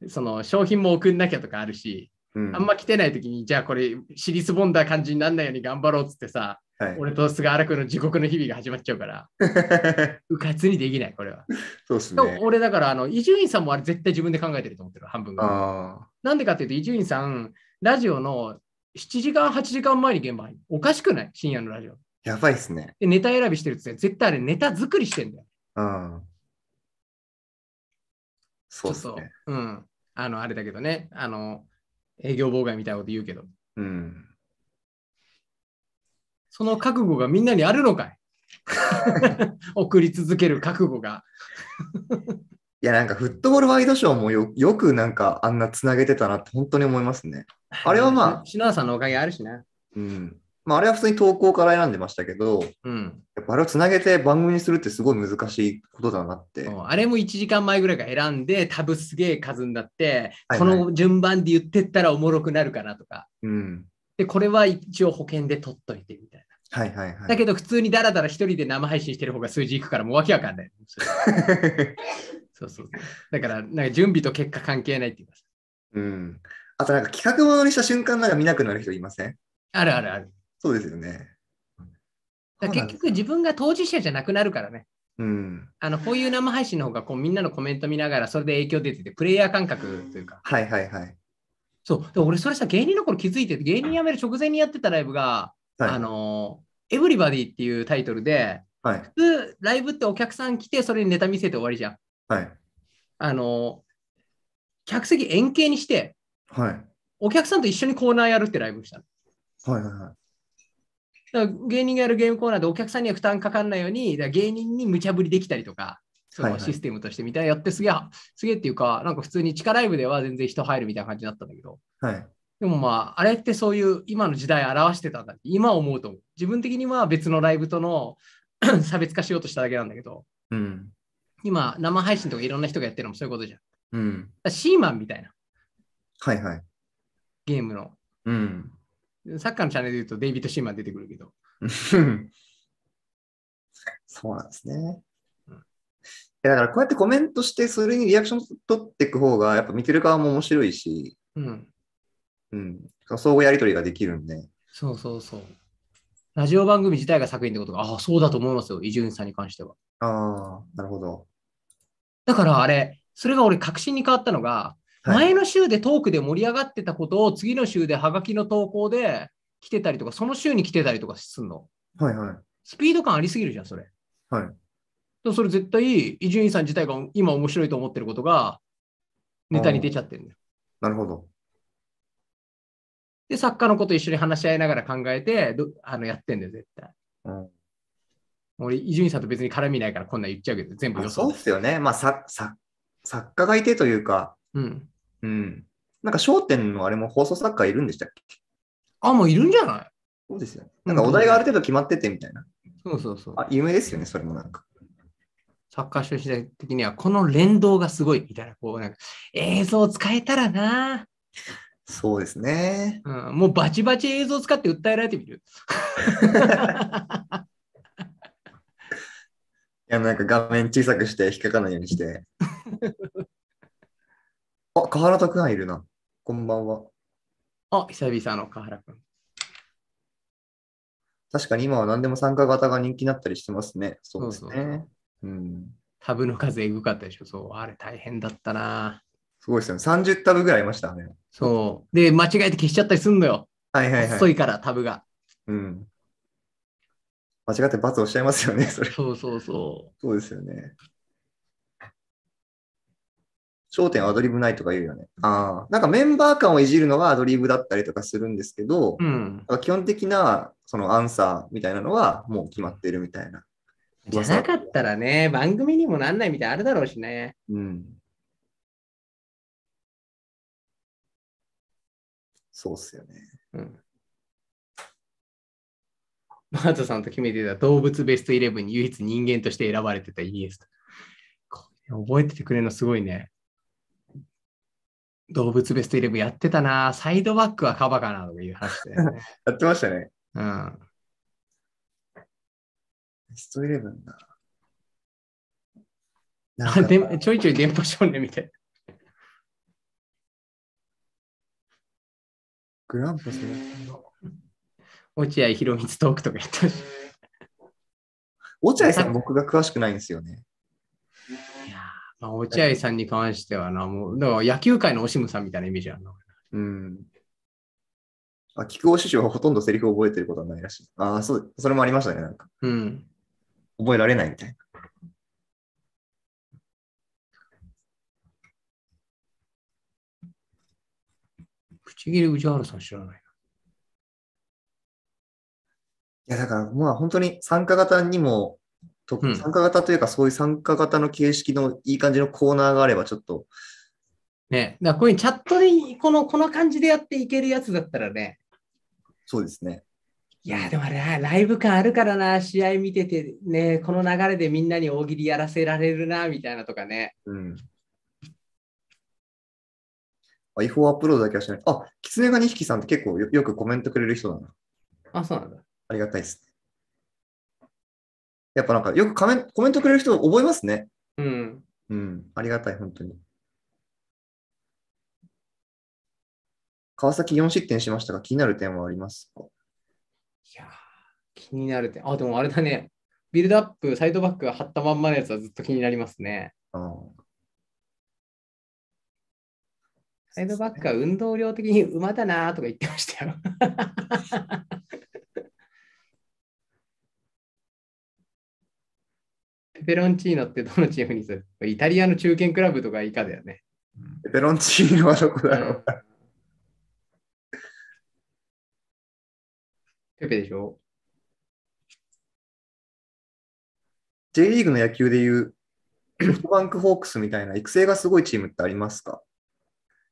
はい、その商品も送んなきゃとかあるしうん、あんま来てない時に、じゃあこれ、尻すぼんだ感じにならないように頑張ろうっつってさ、はい、俺と菅原君の地獄の日々が始まっちゃうから、(laughs) うかつにできない、これは。そうですね。俺、だから、あの伊集院さんもあれ絶対自分で考えてると思ってる、半分が。なんでかっていうと、伊集院さん、ラジオの7時間、8時間前に現場に。おかしくない深夜のラジオ。やばいっすね。で、ネタ選びしてるって絶対あれネタ作りしてんだよ。そうそう、ね。うん。あの、あれだけどね、あの、営業妨害みたいなこと言うけど。うん。その覚悟がみんなにあるのかい (laughs) 送り続ける覚悟がいや、なんかフットボールワイドショーもよよくなんかあんなつなげてたなって本当に思いますね。あれはまあ。篠原さんのおかげあるしな。うん。まあ、あれは普通に投稿から選んでましたけど、うん、やっぱあれをつなげて番組にするってすごい難しいことだなって。うん、あれも1時間前ぐらいから選んで、多分すげえ数になって、この順番で言ってったらおもろくなるかなとか。うん、で、これは一応保険で取っといてみたいな。はいはいはい、だけど普通にダラダラ一人で生配信してる方が数字いくからもうわけわかんない。(laughs) そうそう。だからなんか準備と結果関係ないって言います。うん。あとなんか企画ものにした瞬間なんか見なくなる人いませんあるあるある。そうですよね。だ結局自分が当事者じゃなくなるからね。うん、あのこういう生配信の方がこうみんなのコメント見ながらそれで影響出ててプレイヤー感覚というか。はいはいはい。そうで俺それさ芸人の頃気づいて芸人辞める直前にやってたライブが「はい、あのエブリバディ」っていうタイトルで、はい、普通ライブってお客さん来てそれにネタ見せて終わりじゃん。はい、あの客席円形にして、はい、お客さんと一緒にコーナーやるってライブしたの。はいはいはい、芸人がやるゲームコーナーでお客さんには負担かかんないように、芸人に無茶ぶりできたりとか、そのシステムとしてみたいなやって、すげえ、はいはい、すげえっていうか、なんか普通に地下ライブでは全然人入るみたいな感じだったんだけど、はい、でもまあ、あれってそういう今の時代表してたんだ。今思うと思う、自分的には別のライブとの (clears throat) 差別化しようとしただけなんだけど、うん、今、生配信とかいろんな人がやってるのもそういうことじゃん。うん、シーマンみたいな。はいはい。ゲームの。うん。サッカーのチャンネルで言うとデイビッド・シーマン出てくるけど。(laughs) そうなんですね。うん、だからこうやってコメントして、それにリアクション取っていく方が、やっぱ見てる側も面白いし、うん。うん。相互やり取りができるんで。そうそうそう。ラジオ番組自体が作品ってことが、ああ、そうだと思いますよ、伊集院さんに関しては。ああ、なるほど。だからあれ、それが俺、確信に変わったのが、前の週でトークで盛り上がってたことを次の週でハガキの投稿で来てたりとか、その週に来てたりとかすんの。はいはい。スピード感ありすぎるじゃん、それ。はい。それ絶対、伊集院さん自体が今面白いと思ってることが、ネタに出ちゃってるんだよ。なるほど。で、作家のこと一緒に話し合いながら考えて、あのやってんだよ、絶対。うん、俺、伊集院さんと別に絡みないからこんな言っちゃうけど、全部予想。そうですよね。まあ、さ作家がいてというか、うん、うん。なんか、焦点のあれも放送作家いるんでしたっけあ、もういるんじゃないそうですよね。なんか、お題がある程度決まっててみたいな。そうそうそう。あ、有名ですよね、それもなんか。サッカー初心者的には、この連動がすごいみたいな、こう、なんか、映像使えたらな。そうですね、うん。もうバチバチ映像使って訴えられてみる。(laughs) いや、なんか画面小さくして引っかかないようにして。あ、河原拓飯いるな。こんばんは。あ、久々の河原くん。確かに今は何でも参加型が人気になったりしてますね。そうですね。そうそうそううん、タブの数えぐかったでしょ。そう、あれ大変だったな。すごいですよね。30タブぐらいいましたね。そう。で、間違えて消しちゃったりすんのよ。はいはいはい。遅いからタブが。うん。間違って罰をしちゃいますよね、それ。そうそうそう。そうですよね。焦点はアドリブないとか言うよね。ああ。なんかメンバー感をいじるのはアドリブだったりとかするんですけど、うん、基本的なそのアンサーみたいなのはもう決まってるみたいな。じゃなかったらね、番組にもなんないみたいあるだろうしね。うん。そうっすよね。うん。バートさんと決めてた動物ベストイレブンに唯一人間として選ばれてたイエス覚えててくれるのすごいね。動物ベストイレブンやってたな、サイドバックはカバかなという話で、ね、(laughs) やってましたね。うん。ベストイレブンな。なでちょいちょい電波少年みたい。グランプス落合博満トークとかやってました。落合さん、僕が詳しくないんですよね。あ落合さんに関してはな、もう、だから野球界のオシムさんみたいなイメージあるな。うん。あ、菊尾師匠はほとんどセリフを覚えてることはないらしい。ああ、そう、それもありましたね、なんか。うん。覚えられないみたいな。口切宇治原さん知らない。いや、だから、まあ本当に参加型にも特参加型というか、そういう参加型の形式のいい感じのコーナーがあれば、ちょっと。ね、だこういうチャットでこの、この感じでやっていけるやつだったらね。そうですね。いや、でもあれ、ライブ感あるからな、試合見てて、ね、この流れでみんなに大喜利やらせられるな、みたいなとかね。うん。あ、違法アップロードだけはしない。あ、ねが2匹さんって結構よくコメントくれる人だな。あ、そうなんだ。ありがたいです。やっぱなんかよくコメンコメントくれる人覚えますね。うん。うん。ありがたい、本当に。川崎4失点しましたが、気になる点はありますかいや気になる点。あ、でもあれだね。ビルドアップ、サイドバックが張ったまんまのやつはずっと気になりますね。あサイドバックは運動量的に馬だなとか言ってましたよ。(laughs) ペロンチーノってどのチームにするイタリアの中堅クラブとか以下だよね。ペペロンチーノはどこだろう、ペペでしょ ?J リーグの野球でいう、ソフトバンクホークスみたいな育成がすごいチームってありますか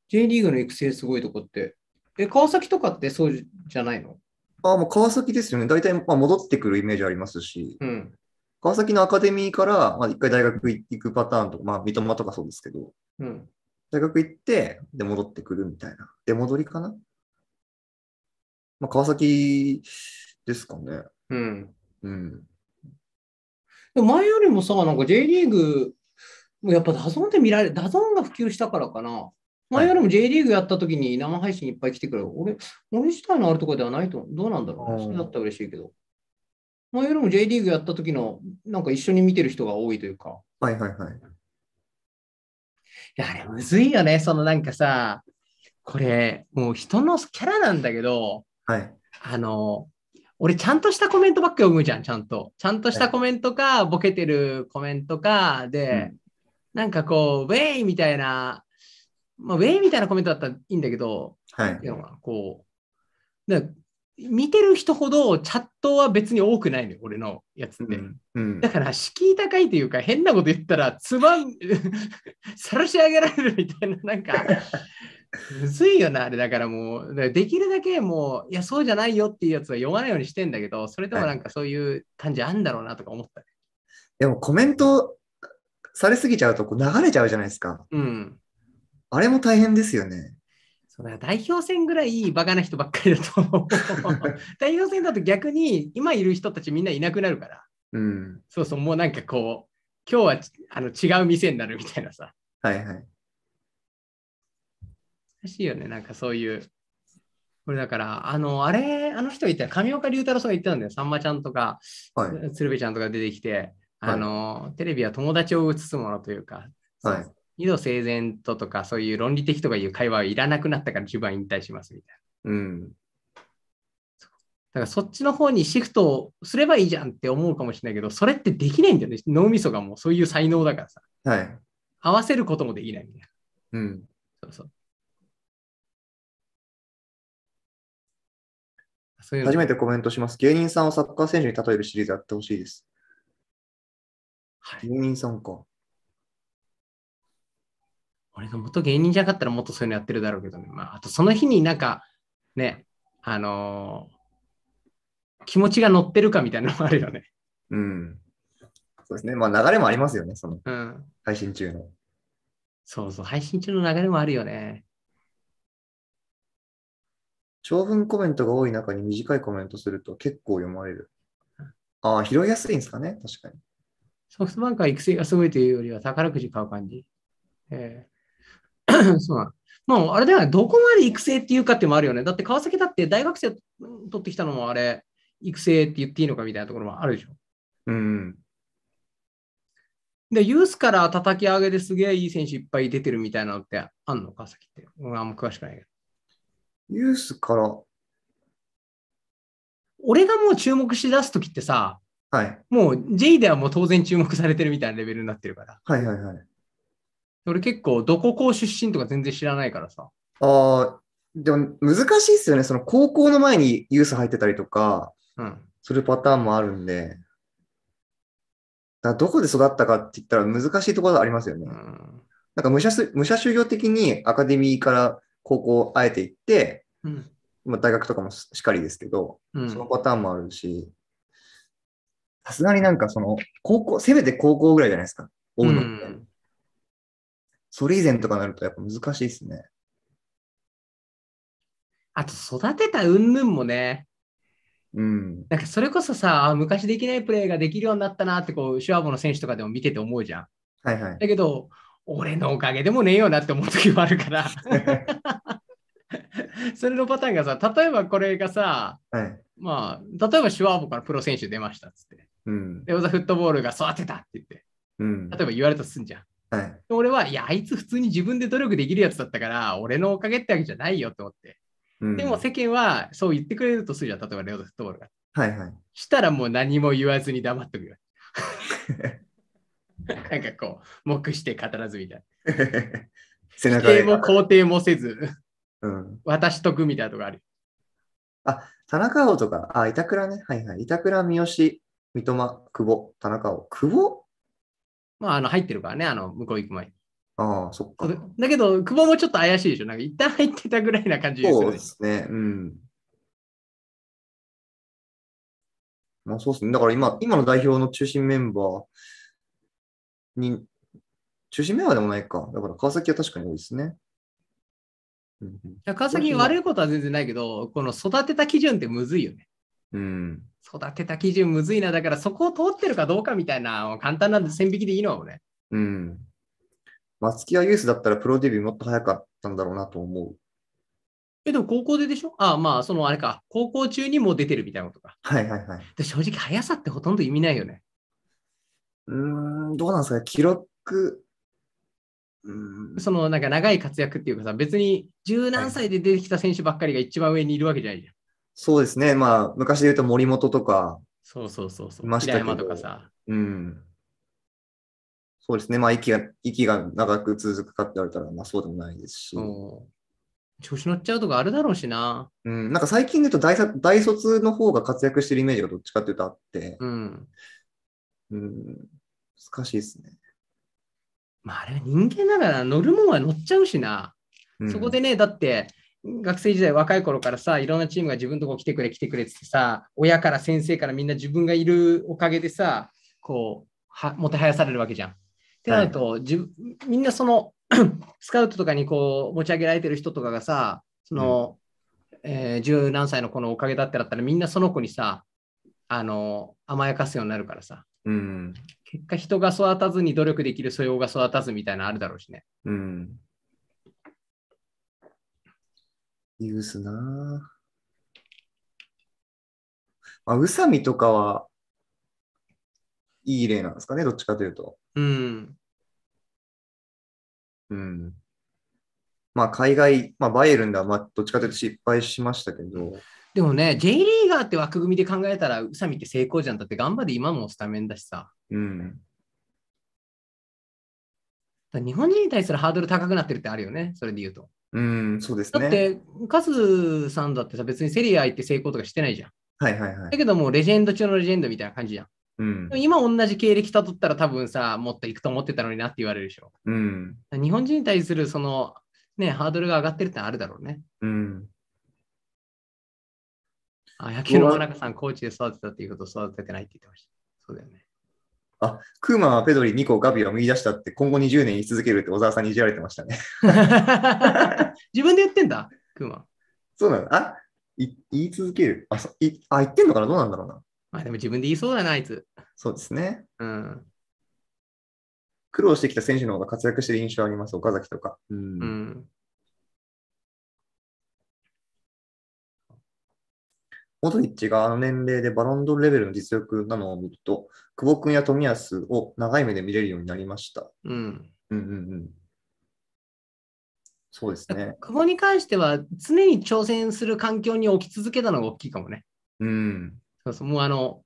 ?J リーグの育成すごいとこって。え、川崎とかってそうじゃないのああ、もう川崎ですよね。大体、まあ、戻ってくるイメージありますし。うん。川崎のアカデミーから、まあ、一回大学行くパターンとか、まあ、三笘とかそうですけど、うん、大学行って、で、戻ってくるみたいな。出戻りかなまあ、川崎ですかね。うん。うん。でも前よりもさ、なんか J リーグ、もうやっぱダゾンで見られ、ダゾンが普及したからかな。前よりも J リーグやった時に生配信いっぱい来てくれる。俺、俺自体のあるところではないと、どうなんだろう。それだったら嬉しいけど。前よりも J リーグやった時の、なんか一緒に見てる人が多いというか。はいはいはい。いや、あれむずいよね。そのなんかさ、これ、もう人のキャラなんだけど、はい。あの、俺ちゃんとしたコメントばっか読むじゃん、ちゃんと。ちゃんとしたコメントか、ボケてるコメントか、で、うん、なんかこう、ウェイみたいな、まあ、ウェイみたいなコメントだったらいいんだけど、はい。っていうのが、こう、見てる人ほどチャットは別に多くないの、ね、よ、俺のやつって。うんうん、だから、敷居高いというか、変なこと言ったら、つまん、(laughs) 晒し上げられるみたいな、なんか、(laughs) むずいよな、あれだからもう、できるだけもう、いや、そうじゃないよっていうやつは読まないようにしてんだけど、それでもなんかそういう感じあんだろうなとか思った、ねはい、でも、コメントされすぎちゃうと、流れちゃうじゃないですか。うん。あれも大変ですよね。そう代表戦ぐらいバカな人ばっかりだと (laughs) 代表戦だと逆に今いる人たちみんないなくなるから、うん、そうそうもうなんかこう今日はあの違う店になるみたいなさはいはいらしいよねなんかそういうこれだからあのあれあの人いた上岡龍太郎さんが言ってたんだよさんまちゃんとか、はい、鶴瓶ちゃんとか出てきてあの、はい、テレビは友達を映すものというか、はい、二度整然ととか、そういう論理的とかいう会話はいらなくなったから自分番引退しますみたいな。うん。だからそっちの方にシフトをすればいいじゃんって思うかもしれないけど、それってできないんだよね。脳みそがもうそういう才能だからさ。はい。合わせることもできないみたいな。うん。そうそう。そういう初めてコメントします。芸人さんをサッカー選手に例えるシリーズやってほしいです。はい、芸人さんか。俺が元芸人じゃなかったらもっとそういうのやってるだろうけどね。まあ、あとその日になんか、ね、あのー、気持ちが乗ってるかみたいなのもあるよね。うん。そうですね。まあ流れもありますよね、その、うん、配信中の。そうそう、配信中の流れもあるよね。長文コメントが多い中に短いコメントすると結構読まれる。ああ、拾いやすいんですかね、確かに。ソフトバンクは育成がすごいというよりは宝くじ買う感じ。ええー (clears throat) そうなもうあれだよね、どこまで育成っていうかってもあるよね。だって川崎だって大学生取ってきたのもあれ、育成って言っていいのかみたいなところもあるでしょ。うん。で、ユースから叩き上げですげえいい選手いっぱい出てるみたいなのってあんの川崎って。俺あんま詳しくないけど。ユースから。俺がもう注目しだすときってさ、はい、もう J ではもう当然注目されてるみたいなレベルになってるから。はいはいはい。俺結構、どこ校出身とか全然知らないからさ。ああ、でも難しいっすよね。その高校の前にユース入ってたりとか、するパターンもあるんで。だどこで育ったかって言ったら難しいところがありますよね。うん、なんか武者武者修行的にアカデミーから高校あえて行って、うん、まあ大学とかもしっかりですけど、そのパターンもあるし、さすがになんかその、高校、せめて高校ぐらいじゃないですか、追うのって。それ以前とかなるとやっぱ難しいですね。あと、育てた云々もね、うん、なんかそれこそさ、昔できないプレーができるようになったなってこう、シュワボの選手とかでも見てて思うじゃん。はいはい、だけど、俺のおかげでもねえよなって思う時もあるから (laughs) それのパターンがさ、例えばこれがさ、はい、まあ、例えばシュワーボからプロ選手出ましたっつって、うん、で、オザフットボールが育てたって言って、うん、例えば言われたとすんじゃん。はい、俺は、いや、あいつ普通に自分で努力できるやつだったから、俺のおかげってわけじゃないよと思って。うん、でも世間はそう言ってくれるとするじゃん、例えばレオドフットボールが。はいはい。したらもう何も言わずに黙っとくよ。(laughs) なんかこう、黙して語らずみたいな。(laughs) 背中も肯定もせず、うん、渡しとくみたいなとこある。あ、田中碧とか、あ、板倉ね。はいはい。板倉、三好、三笘、久保、田中碧。久保まあ、あの入ってるからね、あの向こう行く前に。ああ、そっか。だけど、久保もちょっと怪しいでしょ。なんか一旦入ってたぐらいな感じですよね。そうですね。うん。まあそうですね。だから今、今の代表の中心メンバーに、中心メンバーでもないか。だから川崎は確かに多いですね。うん、川崎悪いことは全然ないけど、この育てた基準ってむずいよね。うん、育てた基準むずいな、だからそこを通ってるかどうかみたいな、簡単なんで線引きでいいのね。うん。松木はユースだったらプロデビューもっと早かったんだろうなと思う。え、でも高校ででしょああ、まあ、そのあれか、高校中にもう出てるみたいなことか。はいはいはい。で正直、速さってほとんど意味ないよね。うん、どうなんですか記録、うんそのなんか長い活躍っていうかさ、別に十何歳で出てきた選手ばっかりが一番上にいるわけじゃないじゃん。そうですね。まあ、昔で言うと森本とか、そうそうそうそう。ました山とかさ。うん。そうですね。まあ、息が、息が長く続くかって言われたら、まあそうでもないですし。調子乗っちゃうとかあるだろうしな。うん。なんか最近で言うと大大卒の方が活躍してるイメージがどっちかっていうとあって、うん。うん。難しいですね。まあ、あれは人間だから乗るもんは乗っちゃうしな。うんそこでね、だって、学生時代若い頃からさいろんなチームが自分のとこ来てくれ来てくれってさ親から先生からみんな自分がいるおかげでさこうはもてはやされるわけじゃん。ってなると、はい、みんなその (clears throat) スカウトとかにこう持ち上げられてる人とかがさその、うん、えー、何歳の子のおかげだってだったらみんなその子にさあの甘やかすようになるからさ、うん、結果人が育たずに努力できる素養が育たずみたいなのあるだろうしね。うんニュースなあ。宇佐美とかは、いい例なんですかね、どっちかというと。うん。うん。まあ、海外、まあ、バイエルンでは、まあ、どっちかというと失敗しましたけど。でもね、J リーガーって枠組みで考えたら、宇佐美って成功じゃん。だって、頑張って今もスタメンだしさ。うん。日本人に対するハードル高くなってるってあるよね、それで言うと。うん、そうですね。だって、カズさんだってさ、別にセリア行って成功とかしてないじゃん。はいはいはい。だけどもうレジェンド中のレジェンドみたいな感じじゃん。うん、今同じ経歴たどったら多分さ、もっと行くと思ってたのになって言われるでしょ。うん、日本人に対するその、ね、ハードルが上がってるってあるだろうね。うん、あ野球の真中さん、コーチで育てたっていうことを育ててないって言ってました。そうだよね。あ、クーマンはペドリ、ニコ、ガビを見出したって今後20年言い続けるって小沢さんにいじられてましたね。(laughs) 自分で言ってんだ、クーマン。そうなのあい言い続けるあそいあ、言ってんのかなどうなんだろうな。まあでも自分で言いそうだな、あいつ。そうですね。うん。苦労してきた選手の方が活躍してる印象あります、岡崎とか。うん、うんモドリッチがあの年齢でバロンドレベルの実力なのを見ると、久保君や冨安を長い目で見れるようになりました。うん。うんうんうん。そうですね。久保に関しては、常に挑戦する環境に置き続けたのが大きいかもね。うん。そうそう、もうあの、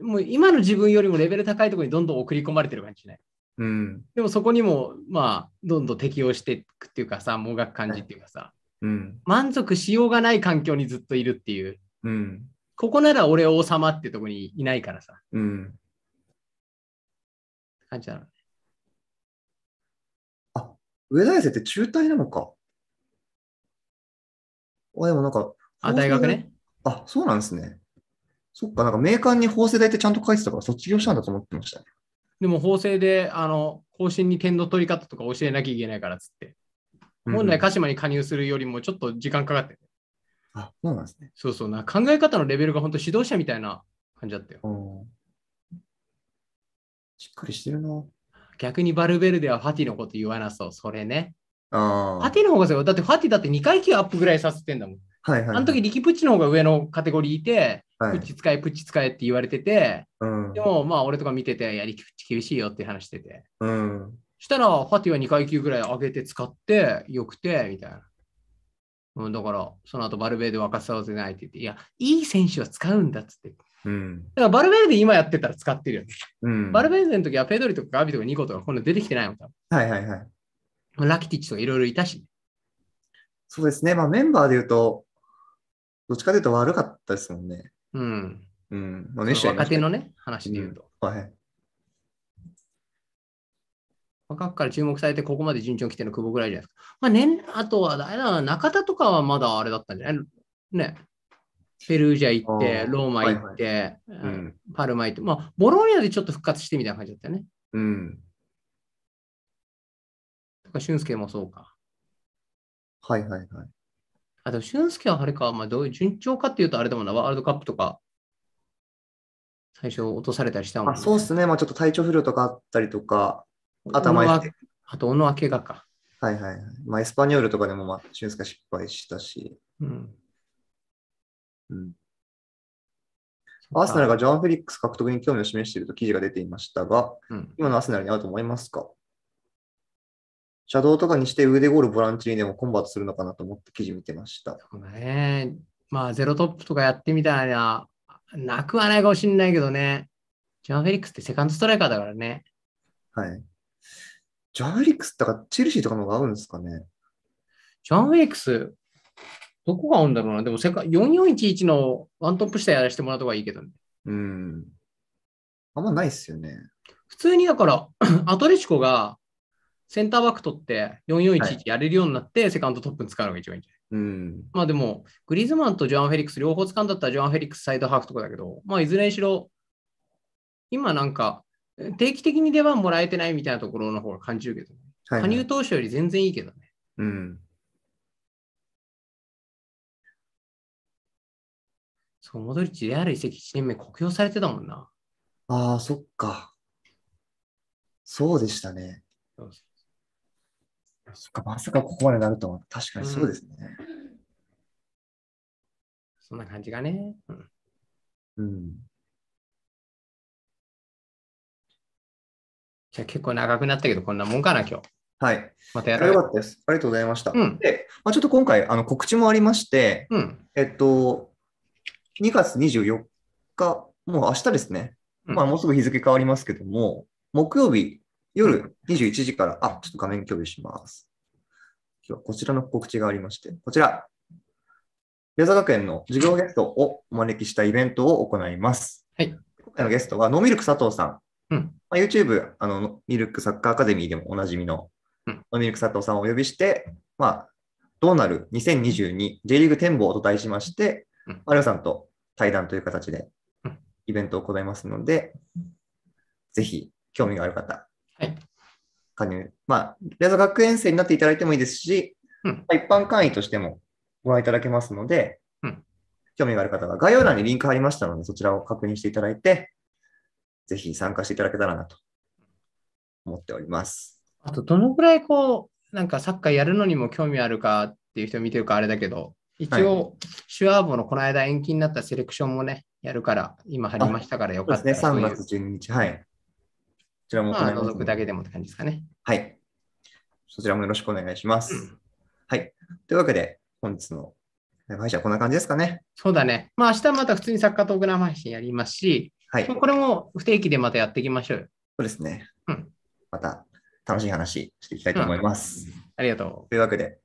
もう今の自分よりもレベル高いところにどんどん送り込まれてる感じね。うん、でもそこにも、まあ、どんどん適応していくっていうかさ、もがく感じっていうかさ、うん、満足しようがない環境にずっといるっていう。うん、ここなら俺王様ってとこにいないからさ。うん。感じなのね。あ、上田先生って中退なのか。あ、でもなんか。あ、大学ね。あ、そうなんですね。そっか、なんか明ーに法政大ってちゃんと書いてたから卒業したんだと思ってました、ね。でも法政で、あの、更新に点の取り方とか教えなきゃいけないからっつって。本来鹿島に加入するよりもちょっと時間かかって、あ、そうなんですね。そうそうな、考え方のレベルが本当指導者みたいな感じだったよ。うんしっかりしてるな。逆にバルベルデはファティのこと言わなそう、それね。あファティの方がそうよだってファティだって2階級アップぐらいさせてんだもん。はいはい。あの時、力プッチの方が上のカテゴリーいて、はプッチ使え、プッチ使えって言われてて、うんで。もまあ俺とか見てて、いや、キプチ厳しいよって話してて。うん。したら、パティは2階級ぐらい上げて使って、よくて、みたいな。うん、だから、その後バルベーで沸かさせないって言って、いや、いい選手は使うんだっつって。うん、だからバルベーで今やってたら使ってるよね。うん、バルベーでの時はペドリとかガビとかニコとかこんな出てきてないもん、はいはいはい。ラキティッチとかいろいろいたし。そうですね。まあメンバーで言うと、どっちかというと悪かったですもんね。うん。うん。まあ、若手のね、話で言うと。うん、はい。若くから注目されて、ここまで順調に来てるの久保ぐらいじゃないですか。まあ、年、あとは、あれだな、中田とかはまだあれだったんじゃないね。ペルージャ行って、ローマ行って、パルマ行って、まあ、ボローニャでちょっと復活してみたいな感じだったよね。うん。とか、俊介もそうか。はいはいはい。あと、俊介はあれか、まあ、どういう順調かっていうと、あれだもんな、ワールドカップとか、最初落とされたりしたもん、ね、あそうですね、まあ、ちょっと体調不良とかあったりとか、頭とはあと、小野明がか。はいはいはい。まあ、エスパニョールとかでも、まあ、俊介失敗したし。うん。うん。アーセナルがジョアン・フェリックス獲得に興味を示していると記事が出ていましたが、うん、今のアーセナルに合うと思いますかシャドウとかにして腕ゴールボランチにでもコンバートするのかなと思って記事見てました。ええ。まあ、ゼロトップとかやってみたいな、なくはないかもしれないけどね。ジョアン・フェリックスってセカンドストライカーだからね。はい。ジョン・フェリックスとかチェルシーとかの方が合うんですかね。ジョン・フェリックス、どこが合うんだろうな。でも世界、4411のワントップ下やらせてもらった方がいいけどね。うん。あんまないっすよね。普通にだから、(clears throat) アトレシコがセンターバック取って4411やれるようになって、セカンドトップに使うのが一番いいんじゃないうん、まあでも、グリーズマンとジョアン・フェリックス両方使うんだったらジョアン・フェリックスサイドハーフとかだけど、まあいずれにしろ、今なんか定期的に出番もらえてないみたいなところの方が感じるけど、ね、はいはい、加入当初より全然いいけどね。うん。そう、モドリッチ、である遺跡1年目、酷評されてたもんな。ああ、そっか。そうでしたね。そそっか、まさかここまでなるとは、確かにそうですね。うん、そんな感じがね。うん。うんじゃ結構長くなったけど、こんなもんかな、今日。はい。またやろう。よかったです。ありがとうございました。うん、で、まあ、ちょっと今回、あの告知もありまして、うん、えっと、2月24日、もう明日ですね。まあ、もうすぐ日付変わりますけども、木曜日夜21時から、あ、ちょっと画面共有します。今日はこちらの告知がありまして、こちら。矢沢学園の授業ゲストをお招きしたイベントを行います。はい。今回のゲストは、ノミルク佐藤さん。うん。まあ、YouTube、あの、ミルクサッカーアカデミーでもおなじみの、うん、ミルク佐藤さんをお呼びして、まあ、どうなる 2022J リーグ展望と題しまして、うん、マリオさんと対談という形でイベントを行いますので、うん、ぜひ興味がある方、はい、加入、まあ、レア学園生になっていただいてもいいですし、うん、一般会員としてもご覧いただけますので、うん、興味がある方は概要欄にリンク貼りましたので、そちらを確認していただいて、ぜひ参加していただけたらなと思っております。あと、どのぐらいこう、なんかサッカーやるのにも興味あるかっていう人見てるかあれだけど、一応、はい、シュアーボのこの間延期になったセレクションもね、やるから、今貼りましたからよかったそうですね、3月12日、はい。こちらも、ま覗くだけでもって感じですかね。はい。そちらもよろしくお願いします。はい。というわけで、本日の配信はこんな感じですかね。そうだね。まあ、明日また普通にサッカートーク生配信やりますし、はい。これも不定期でまたやっていきましょうよ。そうですね。うん。また楽しい話していきたいと思います。うん、ありがとう。というわけで、